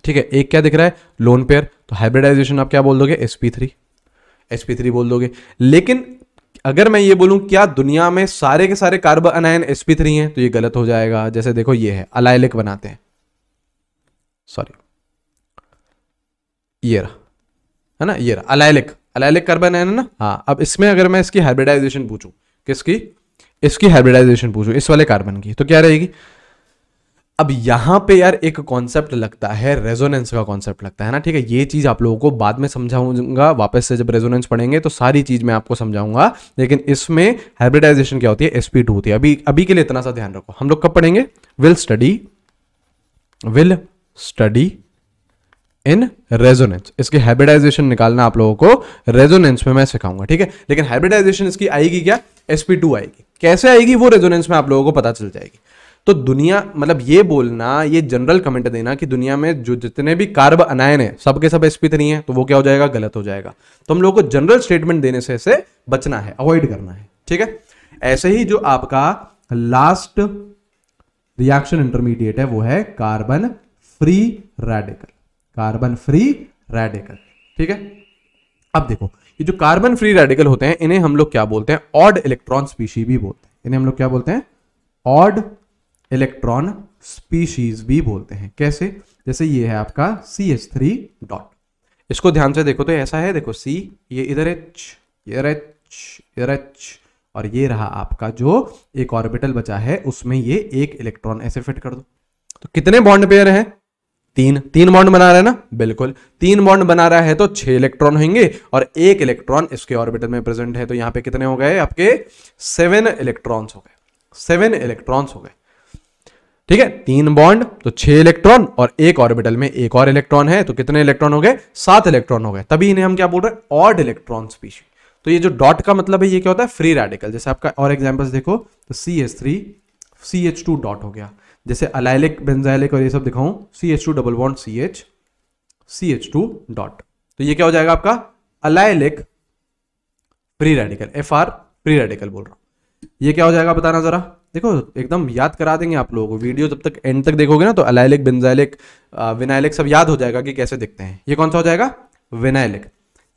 ठीक है एक क्या दिख रहा है लोन पेयर तो हाइब्रिडाइजेशन आप क्या बोल दोगे एसपी थ्री एसपी थ्री बोल दोगे लेकिन अगर मैं ये बोलूं क्या दुनिया में सारे के सारे कार्बन अनायन एस थ्री हैं तो ये गलत हो जाएगा जैसे देखो ये है अलाइलिक बनाते हैं सॉरी ये रहा है ना ये रहा अलाइलिक अलाइलिक कार्बन है ना हाँ अब इसमें अगर मैं इसकी हाइब्रिडाइजेशन पूछूं किसकी इसकी हाइब्रिडाइजेशन पूछूं इस वाले कार्बन की तो क्या रहेगी अब यहां पे यार एक कॉन्सेप्ट लगता है रेजोनेंस का कॉन्सेप्ट लगता है ना ठीक है ये चीज़ आप लोगों को बाद में समझाऊंगा वापस से जब रेजोनेंस पढ़ेंगे तो सारी चीज़ मैं आपको समझाऊंगा लेकिन इसमें हाइब्रिडाइजेशन क्या होती है एसपी टू होती है अभी अभी के लिए इतना सा ध्यान रखो हम लोग कब पढ़ेंगे will study will study in resonance इसके हाइब्रिडाइजेशन निकालना आप लोगों को रेजोनेंस में मैं सिखाऊंगा ठीक है लेकिन हाइब्रिडाइजेशन इसकी आएगी क्या एसपी टू आएगी कैसे आएगी वो रेजोनेंस में आप लोगों को पता चल जाएगी तो दुनिया मतलब ये बोलना ये जनरल कमेंट देना कि दुनिया में जो जितने भी कार्ब अनायन है सबके सब एसपी तो नहीं है तो वो क्या हो जाएगा गलत हो जाएगा तो हम लोगों को जनरल स्टेटमेंट देने से ऐसे बचना है अवॉइड करना है ठीक है ऐसे ही जो आपका लास्ट रिएक्शन इंटरमीडिएट है वो है carbon free radical carbon free radical ठीक है अब देखो ये जो कार्बन फ्री रेडिकल होते हैं इन्हें हम लोग क्या बोलते हैं ऑड इलेक्ट्रॉन स्पीशी भी बोलते हैं इन्हें हम लोग क्या बोलते हैं ऑड इलेक्ट्रॉन स्पीशीज भी बोलते हैं कैसे जैसे ये है आपका सी एच थ्री डॉट इसको ध्यान से देखो तो ऐसा है देखो सी ये इधर एच इधर एच इधर एच और ये रहा आपका जो एक ऑर्बिटल बचा है उसमें ये एक इलेक्ट्रॉन ऐसे फिट कर दो तो कितने बॉन्ड पेयर हैं तीन तीन बॉन्ड बना रहा है ना बिल्कुल तीन बॉन्ड बना रहा है तो छह इलेक्ट्रॉन होंगे और एक इलेक्ट्रॉन इसके ऑर्बिटल में प्रेजेंट है तो यहां पे कितने हो गए आपके सेवन इलेक्ट्रॉन्स हो गए सेवन इलेक्ट्रॉन्स हो गए ठीक है तीन बॉन्ड तो छह इलेक्ट्रॉन और एक ऑर्बिटल में एक और इलेक्ट्रॉन है तो कितने इलेक्ट्रॉन हो गए सात इलेक्ट्रॉन हो गए तभी इन्हें हम क्या बोल रहे हैं ऑर्ड इलेक्ट्रॉन स्पीशी तो ये जो डॉट का मतलब है ये क्या होता है फ्री रेडिकल जैसे आपका और एग्जाम्पल देखो तो C H three C H two dot हो गया जैसे अलाइलिक बेंजाइलिक और ये सब दिखाऊं C H two double bond C H C H two dot तो ये क्या हो जाएगा आपका allylic free radical F R free radical बोल रहा हूं ये क्या हो जाएगा बताना जरा देखो एकदम याद करा देंगे आप लोगों को वीडियो जब तक एंड तक देखोगे ना तो अलाइलिक बेंजाइलिक विनाइलिक सब याद हो जाएगा कि कैसे दिखते हैं ये कौन सा हो जाएगा विनाइलिक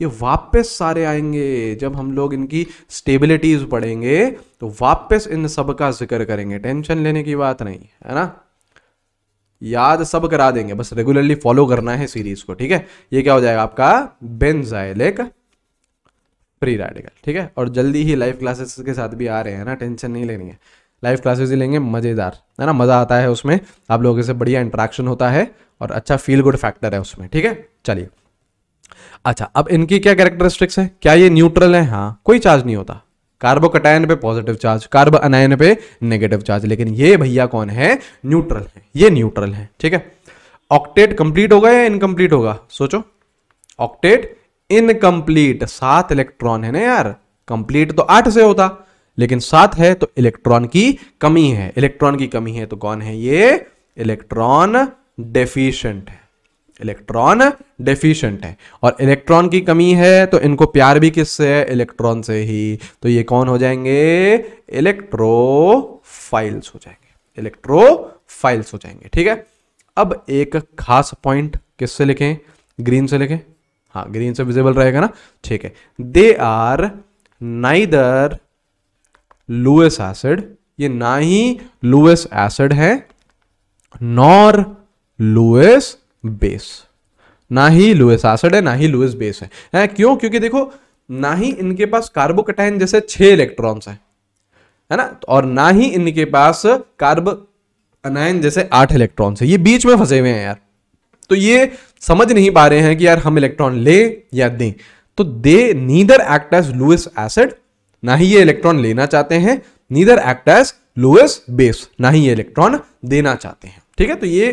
ये वापस सारे आएंगे जब हम लोग इनकी स्टेबिलिटीज पढ़ेंगे तो वापस इन सब का जिक्र करेंगे टेंशन लेने की बात नहीं है ना याद सब करा देंगे बस रेगुलरली फॉलो करना है सीरीज को ठीक है ये क्या हो जाएगा आपका बेनजाइलिक फ्री रेडिकल ठीक है और जल्दी ही लाइव क्लासेस के साथ भी आ रहे हैं ना टेंशन नहीं लेनी है लाइव क्लासेस ही लेंगे मज़ेदार है ना मज़ा आता है उसमें आप लोगों से बढ़िया इंट्रैक्शन होता है और अच्छा फील गुड फैक्टर है उसमें ठीक है चलिए अच्छा अब इनकी क्या कैरेक्टरिस्टिक्स है क्या ये न्यूट्रल है हाँ कोई चार्ज नहीं होता कार्बोकटायन पे पॉजिटिव चार्ज कार्बो अनायन पे नेगेटिव चार्ज लेकिन ये भैया कौन है न्यूट्रल है ये न्यूट्रल है ठीक है ऑक्टेट कंप्लीट होगा या इनकम्प्लीट होगा सोचो ऑक्टेट इनकम्प्लीट सात इलेक्ट्रॉन है ना यार कंप्लीट तो आठ से होता लेकिन साथ है तो इलेक्ट्रॉन की कमी है इलेक्ट्रॉन की कमी है तो कौन है ये इलेक्ट्रॉन डेफिशिएंट है इलेक्ट्रॉन डेफिशिएंट है और इलेक्ट्रॉन की कमी है तो इनको प्यार भी किससे है इलेक्ट्रॉन से ही तो ये कौन हो जाएंगे इलेक्ट्रोफाइल्स हो जाएंगे इलेक्ट्रोफाइल्स हो जाएंगे ठीक है अब एक खास पॉइंट किससे लिखें ग्रीन से लिखें हाँ ग्रीन से विजिबल रहेगा ना ठीक है they are neither Lewis acid ये ना ही लुएस एसिड है नॉर लुएस बेस ना ही लुएस एसिड है ना ही लुएस बेस है, है क्यों क्योंकि देखो ना ही इनके पास कार्बोकटाइन जैसे छह इलेक्ट्रॉन्स हैं है ना तो और ना ही इनके पास कार्ब अनायन जैसे आठ इलेक्ट्रॉन्स है ये बीच में फंसे हुए हैं यार तो ये समझ नहीं पा रहे हैं कि यार हम इलेक्ट्रॉन ले या दें तो they neither act as Lewis acid ना ही ये इलेक्ट्रॉन लेना चाहते हैं neither act as Lewis base ना ही ये इलेक्ट्रॉन देना चाहते हैं ठीक है तो ये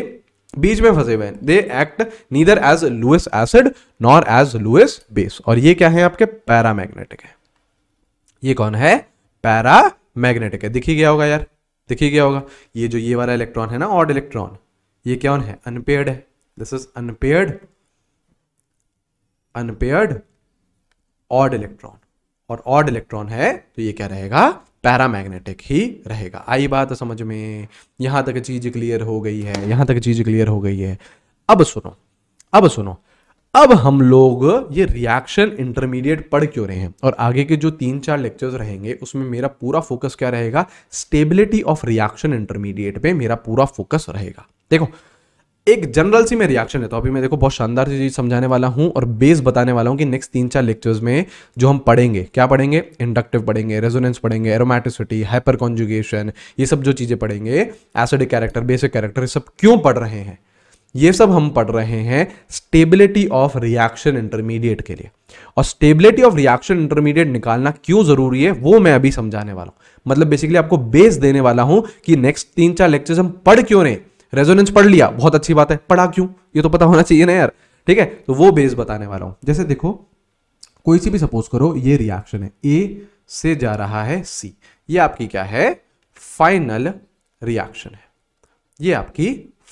बीच में फंसे हुए हैं they act neither as Lewis acid nor as Lewis base और ये क्या है आपके पैरामैग्नेटिक है ये कौन है मैग्नेटिक है दिखी गया होगा यार दिखी गया होगा ये जो ये वाला इलेक्ट्रॉन है ना ऑड इलेक्ट्रॉन ये क्या है अनपेयर्ड है this is unpaired unpaired odd electron और ऑड इलेक्ट्रॉन है तो ये क्या रहेगा पैरामैग्नेटिक ही रहेगा आई बात तो समझ में यहां तक चीज़ क्लियर हो गई है यहां तक चीज़ क्लियर हो गई है अब सुनो अब सुनो अब हम लोग ये रिएक्शन इंटरमीडिएट पढ़ क्यों रहे हैं और आगे के जो तीन चार लेक्चर्स रहेंगे उसमें मेरा पूरा फोकस क्या रहेगा स्टेबिलिटी ऑफ रिएक्शन इंटरमीडिएट पे मेरा पूरा फोकस रहेगा देखो एक जनरल सी मैं रिएक्शन है तो अभी मैं देखो बहुत शानदार चीज़ समझाने वाला हूँ और बेस बताने वाला हूँ कि नेक्स्ट तीन चार लेक्चर्स में जो हम पढ़ेंगे क्या पढ़ेंगे इंडक्टिव पढ़ेंगे रेजोनेंस पढ़ेंगे एरोमेटिसिटी हाइपर कॉन्जुगेशन ये सब जो चीज़ें पढ़ेंगे एसिडिक कैरेक्टर बेसिक कैरेक्टर ये सब क्यों पढ़ रहे हैं ये सब हम पढ़ रहे हैं स्टेबिलिटी ऑफ रिएक्शन इंटरमीडिएट के लिए और स्टेबिलिटी ऑफ रिएक्शन इंटरमीडिएट निकालना क्यों जरूरी है वो मैं अभी समझाने वाला हूं मतलब बेसिकली आपको बेस देने वाला हूं कि नेक्स्ट तीन चार लेक्चर्स हम पढ़ क्यों रहे हैं रेजोनेंस पढ़ लिया बहुत अच्छी बात है पढ़ा क्यों ये तो पता होना चाहिए ना यार ठीक है तो वो बेस बताने वाला हूं जैसे देखो कोई सी भी सपोज करो ये रिएक्शन है ए से जा रहा है सी ये आपकी क्या है फाइनल रिएक्शन है ये आपकी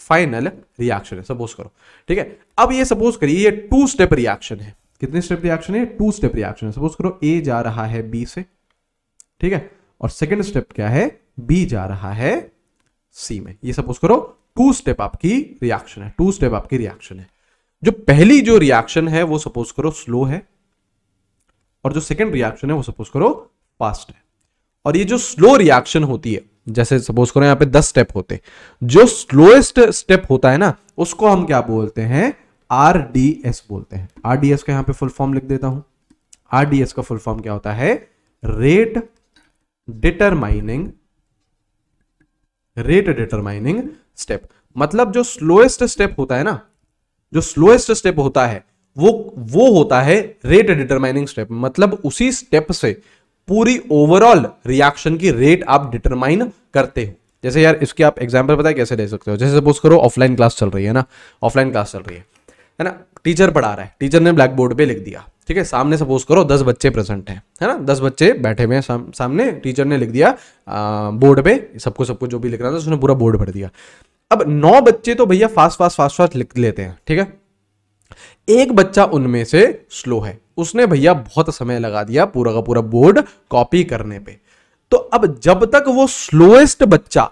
फाइनल रिएक्शन है सपोज करो ठीक है अब ये सपोज करिए ये टू स्टेप रिएक्शन है कितने स्टेप रिएक्शन है टू स्टेप रिएक्शन है सपोज करो ए जा रहा है बी से ठीक है और सेकेंड स्टेप क्या है बी जा रहा है सी में ये सपोज करो टू स्टेप आपकी रिएक्शन है टू स्टेप आपकी रिएक्शन है जो पहली जो रिएक्शन है वो सपोज करो स्लो है और जो सेकेंड रिएक्शन है वो सपोज करो फास्ट है और ये जो स्लो रिएक्शन होती है जैसे सपोज करो यहां पे दस स्टेप होते जो स्लोएस्ट स्टेप होता है ना उसको हम क्या बोलते हैं आर डी एस बोलते हैं आर डी एस का यहां पे फुल फॉर्म लिख देता हूं आर डी एस का फुल फॉर्म क्या होता है rate determining rate determining step मतलब जो स्लोएस्ट स्टेप होता है ना जो स्लोएस्ट स्टेप होता है वो वो होता है रेट डिटरमाइनिंग स्टेप मतलब उसी स्टेप से पूरी ओवरऑल रिएक्शन की रेट आप डिटरमाइन करते हो जैसे यार इसके आप एग्जाम्पल बताए कैसे दे सकते हो जैसे सपोज करो ऑफलाइन क्लास चल रही है ना ऑफलाइन क्लास चल रही है है ना टीचर पढ़ा रहा है टीचर ने ब्लैक बोर्ड पे लिख दिया ठीक है सामने सपोज करो दस बच्चे प्रेजेंट हैं है ना दस बच्चे बैठे हुए हैं साम, सामने टीचर ने लिख दिया बोर्ड पे सबको सबको जो भी लिख रहा था उसने पूरा बोर्ड भर दिया अब नौ बच्चे तो भैया फास्ट फास्ट फास्ट फास्ट लिख लेते हैं ठीक है एक बच्चा उनमें से स्लो है उसने भैया बहुत समय लगा दिया पूरा का पूरा बोर्ड कॉपी करने पे तो अब जब तक वो स्लोएस्ट बच्चा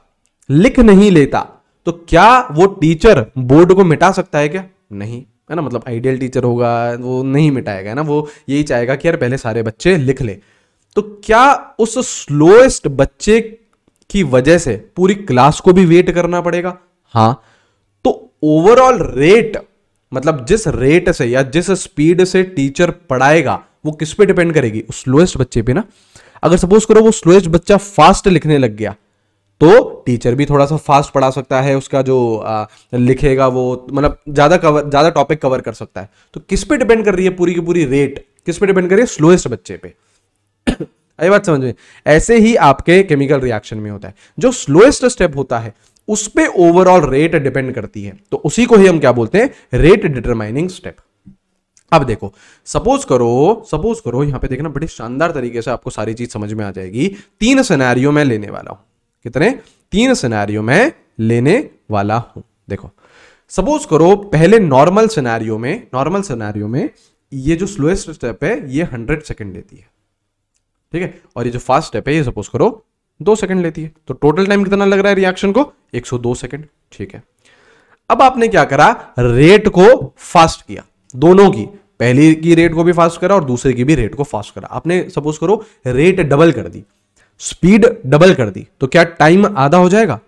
लिख नहीं लेता तो क्या वो टीचर बोर्ड को मिटा सकता है क्या नहीं है ना मतलब आइडियल टीचर होगा वो नहीं मिटाएगा है ना वो यही चाहेगा कि यार पहले सारे बच्चे लिख ले तो क्या उस स्लोएस्ट बच्चे की वजह से पूरी क्लास को भी वेट करना पड़ेगा हाँ तो ओवरऑल रेट मतलब जिस रेट से या जिस स्पीड से टीचर पढ़ाएगा वो किस पे डिपेंड करेगी उस स्लोएस्ट बच्चे पे ना अगर सपोज करो वो स्लोएस्ट बच्चा फास्ट लिखने लग गया तो टीचर भी थोड़ा सा फास्ट पढ़ा सकता है उसका जो आ, लिखेगा वो मतलब ज़्यादा कवर ज़्यादा टॉपिक कवर कर सकता है तो किस पे डिपेंड कर रही है पूरी की पूरी रेट किस पे डिपेंड कर रही है स्लोएस्ट बच्चे पे आई <coughs> बात समझ में ऐसे ही आपके केमिकल रिएक्शन में होता है जो स्लोएस्ट स्टेप होता है उस पर ओवरऑल रेट डिपेंड करती है तो उसी को ही हम क्या बोलते हैं रेट डिटरमाइनिंग स्टेप अब देखो सपोज करो सपोज करो यहां पे देखना बड़े शानदार तरीके से आपको सारी चीज समझ में आ जाएगी तीन सिनेरियो मैं लेने वाला हूं कितने तीन सिनेरियो में लेने वाला हूं देखो सपोज करो पहले नॉर्मल सिनेरियो में नॉर्मल सिनेरियो में ये जो स्लोएस्ट स्टेप है ये हंड्रेड सेकेंड लेती है ठीक है और ये जो फास्ट स्टेप है ये सपोज करो दो सेकंड लेती है तो टोटल टाइम कितना लग रहा है रिएक्शन को 102 सेकंड ठीक है अब आपने क्या करा रेट को फास्ट किया दोनों की पहली की रेट को भी फास्ट करा और दूसरे की भी रेट को फास्ट करा आपने सपोज करो रेट डबल कर दी स्पीड डबल कर दी तो क्या टाइम आधा हो जाएगा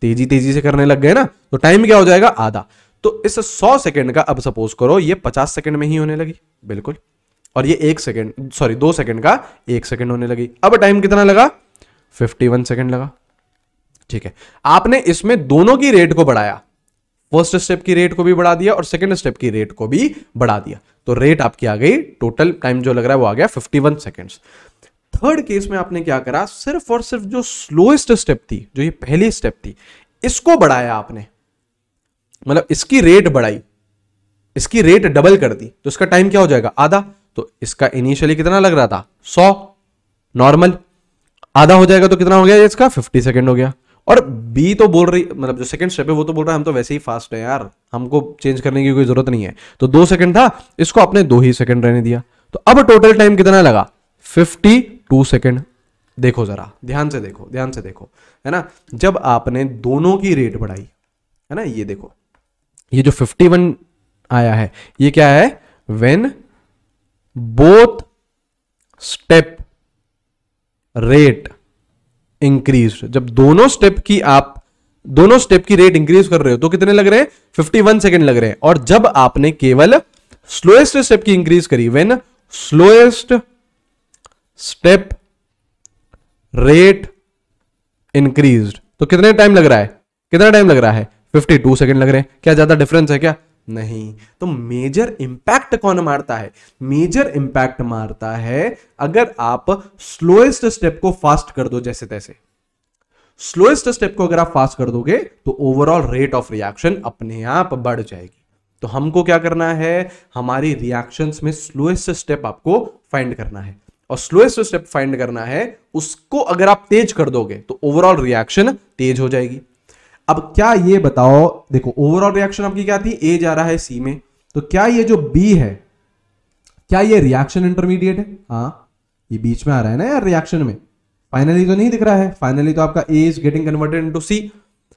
तेजी तेजी से करने लग गए ना तो टाइम क्या हो जाएगा आधा तो इस 100 सेकंड का अब सपोज करो ये 50 सेकंड में ही होने लगी बिल्कुल और ये एक सेकंड सॉरी दो सेकंड का एक सेकंड होने लगी अब टाइम कितना लगा 51 सेकेंड लगा ठीक है आपने इसमें दोनों की रेट को बढ़ाया फर्स्ट स्टेप की रेट को भी बढ़ा दिया और सेकेंड स्टेप की रेट को भी बढ़ा दिया तो रेट आपकी आ गई टोटल टाइम जो लग रहा है वो आ गया 51 वन थर्ड केस में आपने क्या करा सिर्फ और सिर्फ जो स्लोएस्ट स्टेप थी जो ये पहली स्टेप थी इसको बढ़ाया आपने मतलब इसकी रेट बढ़ाई इसकी रेट डबल कर दी तो इसका टाइम क्या हो जाएगा आधा तो इसका इनिशियली कितना लग रहा था सौ नॉर्मल आधा हो जाएगा तो कितना हो गया इसका फिफ्टी सेकेंड हो गया और बी तो बोल रही मतलब जो सेकंड स्टेप है वो तो बोल रहा है हम तो वैसे ही फास्ट है यार हमको चेंज करने की कोई जरूरत नहीं है तो दो सेकंड था इसको आपने दो ही सेकंड रहने दिया तो अब टोटल टाइम कितना लगा फिफ्टी टू सेकेंड देखो ज़रा ध्यान से देखो ध्यान से देखो है ना जब आपने दोनों की रेट बढ़ाई है ना ये देखो ये जो 51 आया है ये क्या है when both step rate increase जब दोनों स्टेप की आप दोनों स्टेप की रेट इंक्रीज कर रहे हो तो कितने लग रहे हैं 51 सेकंड लग रहे हैं और जब आपने केवल स्लोएस्ट स्टेप की इंक्रीज करी when slowest step rate increase तो कितने टाइम लग रहा है कितना टाइम लग रहा है 52 सेकंड लग रहे हैं क्या ज्यादा डिफरेंस है क्या नहीं तो मेजर इंपैक्ट कौन मारता है मेजर इंपैक्ट मारता है अगर आप स्लोएस्ट स्टेप को फास्ट कर दो जैसे तैसे स्लोएस्ट स्टेप को अगर आप फास्ट कर दोगे तो ओवरऑल रेट ऑफ रिएक्शन अपने आप बढ़ जाएगी तो हमको क्या करना है हमारी रिएक्शंस में स्लोएस्ट स्टेप आपको फाइंड करना है और स्लोएस्ट स्टेप फाइंड करना है उसको अगर आप तेज कर दोगे तो ओवरऑल रिएक्शन तेज हो जाएगी अब क्या ये बताओ देखो ओवरऑल रिएक्शन आपकी क्या थी ए जा रहा है सी में तो क्या ये जो बी है क्या ये रिएक्शन इंटरमीडिएट है हाँ ये बीच में आ रहा है ना यार रिएक्शन में फाइनली तो नहीं दिख रहा है फाइनली तो आपका A is getting converted into C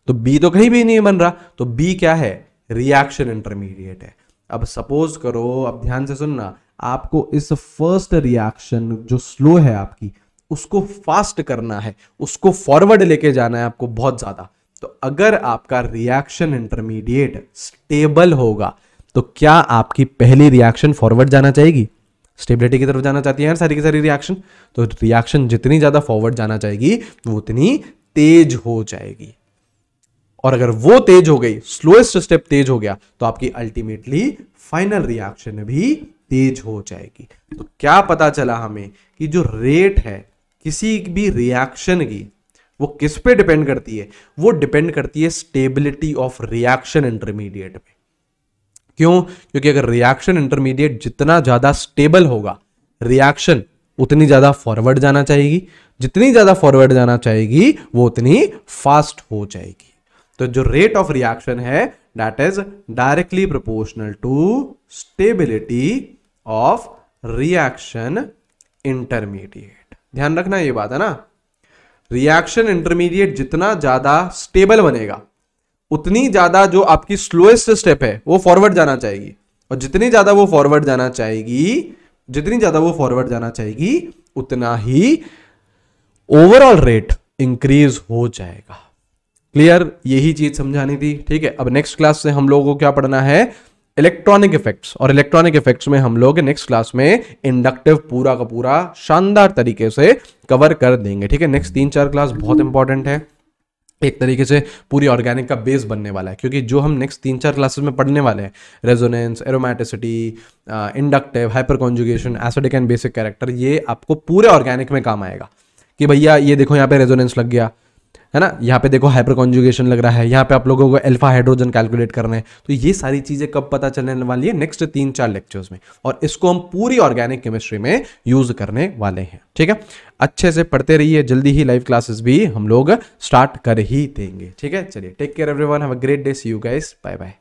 तो बी तो कहीं भी नहीं बन रहा तो बी क्या है रिएक्शन इंटरमीडिएट है अब सपोज करो अब ध्यान से सुनना आपको इस फर्स्ट रिएक्शन जो स्लो है आपकी उसको फास्ट करना है उसको फॉरवर्ड लेके जाना है आपको बहुत ज़्यादा तो अगर आपका रिएक्शन इंटरमीडिएट स्टेबल होगा तो क्या आपकी पहली रिएक्शन फॉरवर्ड जाना चाहेगी स्टेबिलिटी की तरफ जाना चाहती है यार सारी की सारी रिएक्शन तो रिएक्शन जितनी ज़्यादा फॉरवर्ड जाना चाहेगी वो उतनी तेज हो जाएगी और अगर वो तेज हो गई स्लोएस्ट स्टेप तेज हो गया तो आपकी अल्टीमेटली फाइनल रिएक्शन भी तेज हो जाएगी तो क्या पता चला हमें कि जो रेट है किसी भी रिएक्शन की वो किस पे डिपेंड करती है वो डिपेंड करती है स्टेबिलिटी ऑफ रिएक्शन इंटरमीडिएट पे क्यों क्योंकि अगर रिएक्शन इंटरमीडिएट जितना ज़्यादा स्टेबल होगा रिएक्शन उतनी ज़्यादा फॉरवर्ड जाना चाहेगी जितनी ज़्यादा फॉरवर्ड जाना चाहेगी वो उतनी फास्ट हो जाएगी तो जो रेट ऑफ रिएक्शन है that is directly proportional to stability of reaction intermediate ध्यान रखना ये बात है ना रिएक्शन इंटरमीडिएट जितना ज्यादा स्टेबल बनेगा उतनी ज्यादा जो आपकी स्लोएस्ट स्टेप है वो फॉरवर्ड जाना चाहेगी और जितनी ज्यादा वो फॉरवर्ड जाना चाहेगी जितनी ज्यादा वो फॉरवर्ड जाना चाहेगी उतना ही ओवरऑल रेट इंक्रीज हो जाएगा क्लियर यही चीज समझानी थी ठीक है अब नेक्स्ट क्लास से हम लोगों को क्या पढ़ना है इलेक्ट्रॉनिक इफेक्ट्स और इलेक्ट्रॉनिक इफेक्ट्स में हम लोग नेक्स्ट क्लास में इंडक्टिव पूरा का पूरा शानदार तरीके से कवर कर देंगे ठीक है नेक्स्ट तीन चार क्लास बहुत इंपॉर्टेंट है एक तरीके से पूरी ऑर्गेनिक का बेस बनने वाला है क्योंकि जो हम नेक्स्ट तीन चार क्लासेस में पढ़ने वाले हैं resonance aromaticity inductive hyperconjugation acidic and basic character ये आपको पूरे ऑर्गेनिक में काम आएगा कि भैया ये देखो यहाँ पे रेजोनेंस लग गया है ना यहाँ पे देखो हाइपर कॉन्जुगेशन लग रहा है यहाँ पे आप लोगों को अल्फा हाइड्रोजन कैलकुलेट करना है तो ये सारी चीज़ें कब पता चलने वाली है नेक्स्ट तीन चार लेक्चर्स में और इसको हम पूरी ऑर्गेनिक केमिस्ट्री में यूज़ करने वाले हैं ठीक है अच्छे से पढ़ते रहिए जल्दी ही लाइव क्लासेस भी हम लोग स्टार्ट कर ही देंगे ठीक है चलिए take care every have a great day see you guys bye bye